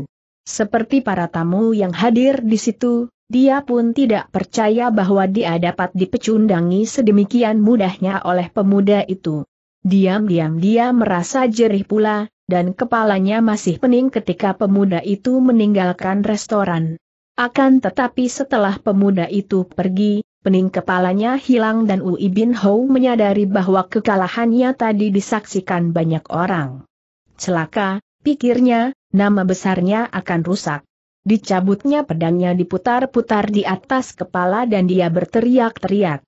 Seperti para tamu yang hadir di situ, dia pun tidak percaya bahwa dia dapat dipecundangi sedemikian mudahnya oleh pemuda itu. Diam-diam dia merasa jerih pula, dan kepalanya masih pening ketika pemuda itu meninggalkan restoran. Akan tetapi setelah pemuda itu pergi, pening kepalanya hilang dan Ui Bin Hou menyadari bahwa kekalahannya tadi disaksikan banyak orang. Celaka, pikirnya, nama besarnya akan rusak. Dicabutnya pedangnya diputar-putar di atas kepala dan dia berteriak-teriak.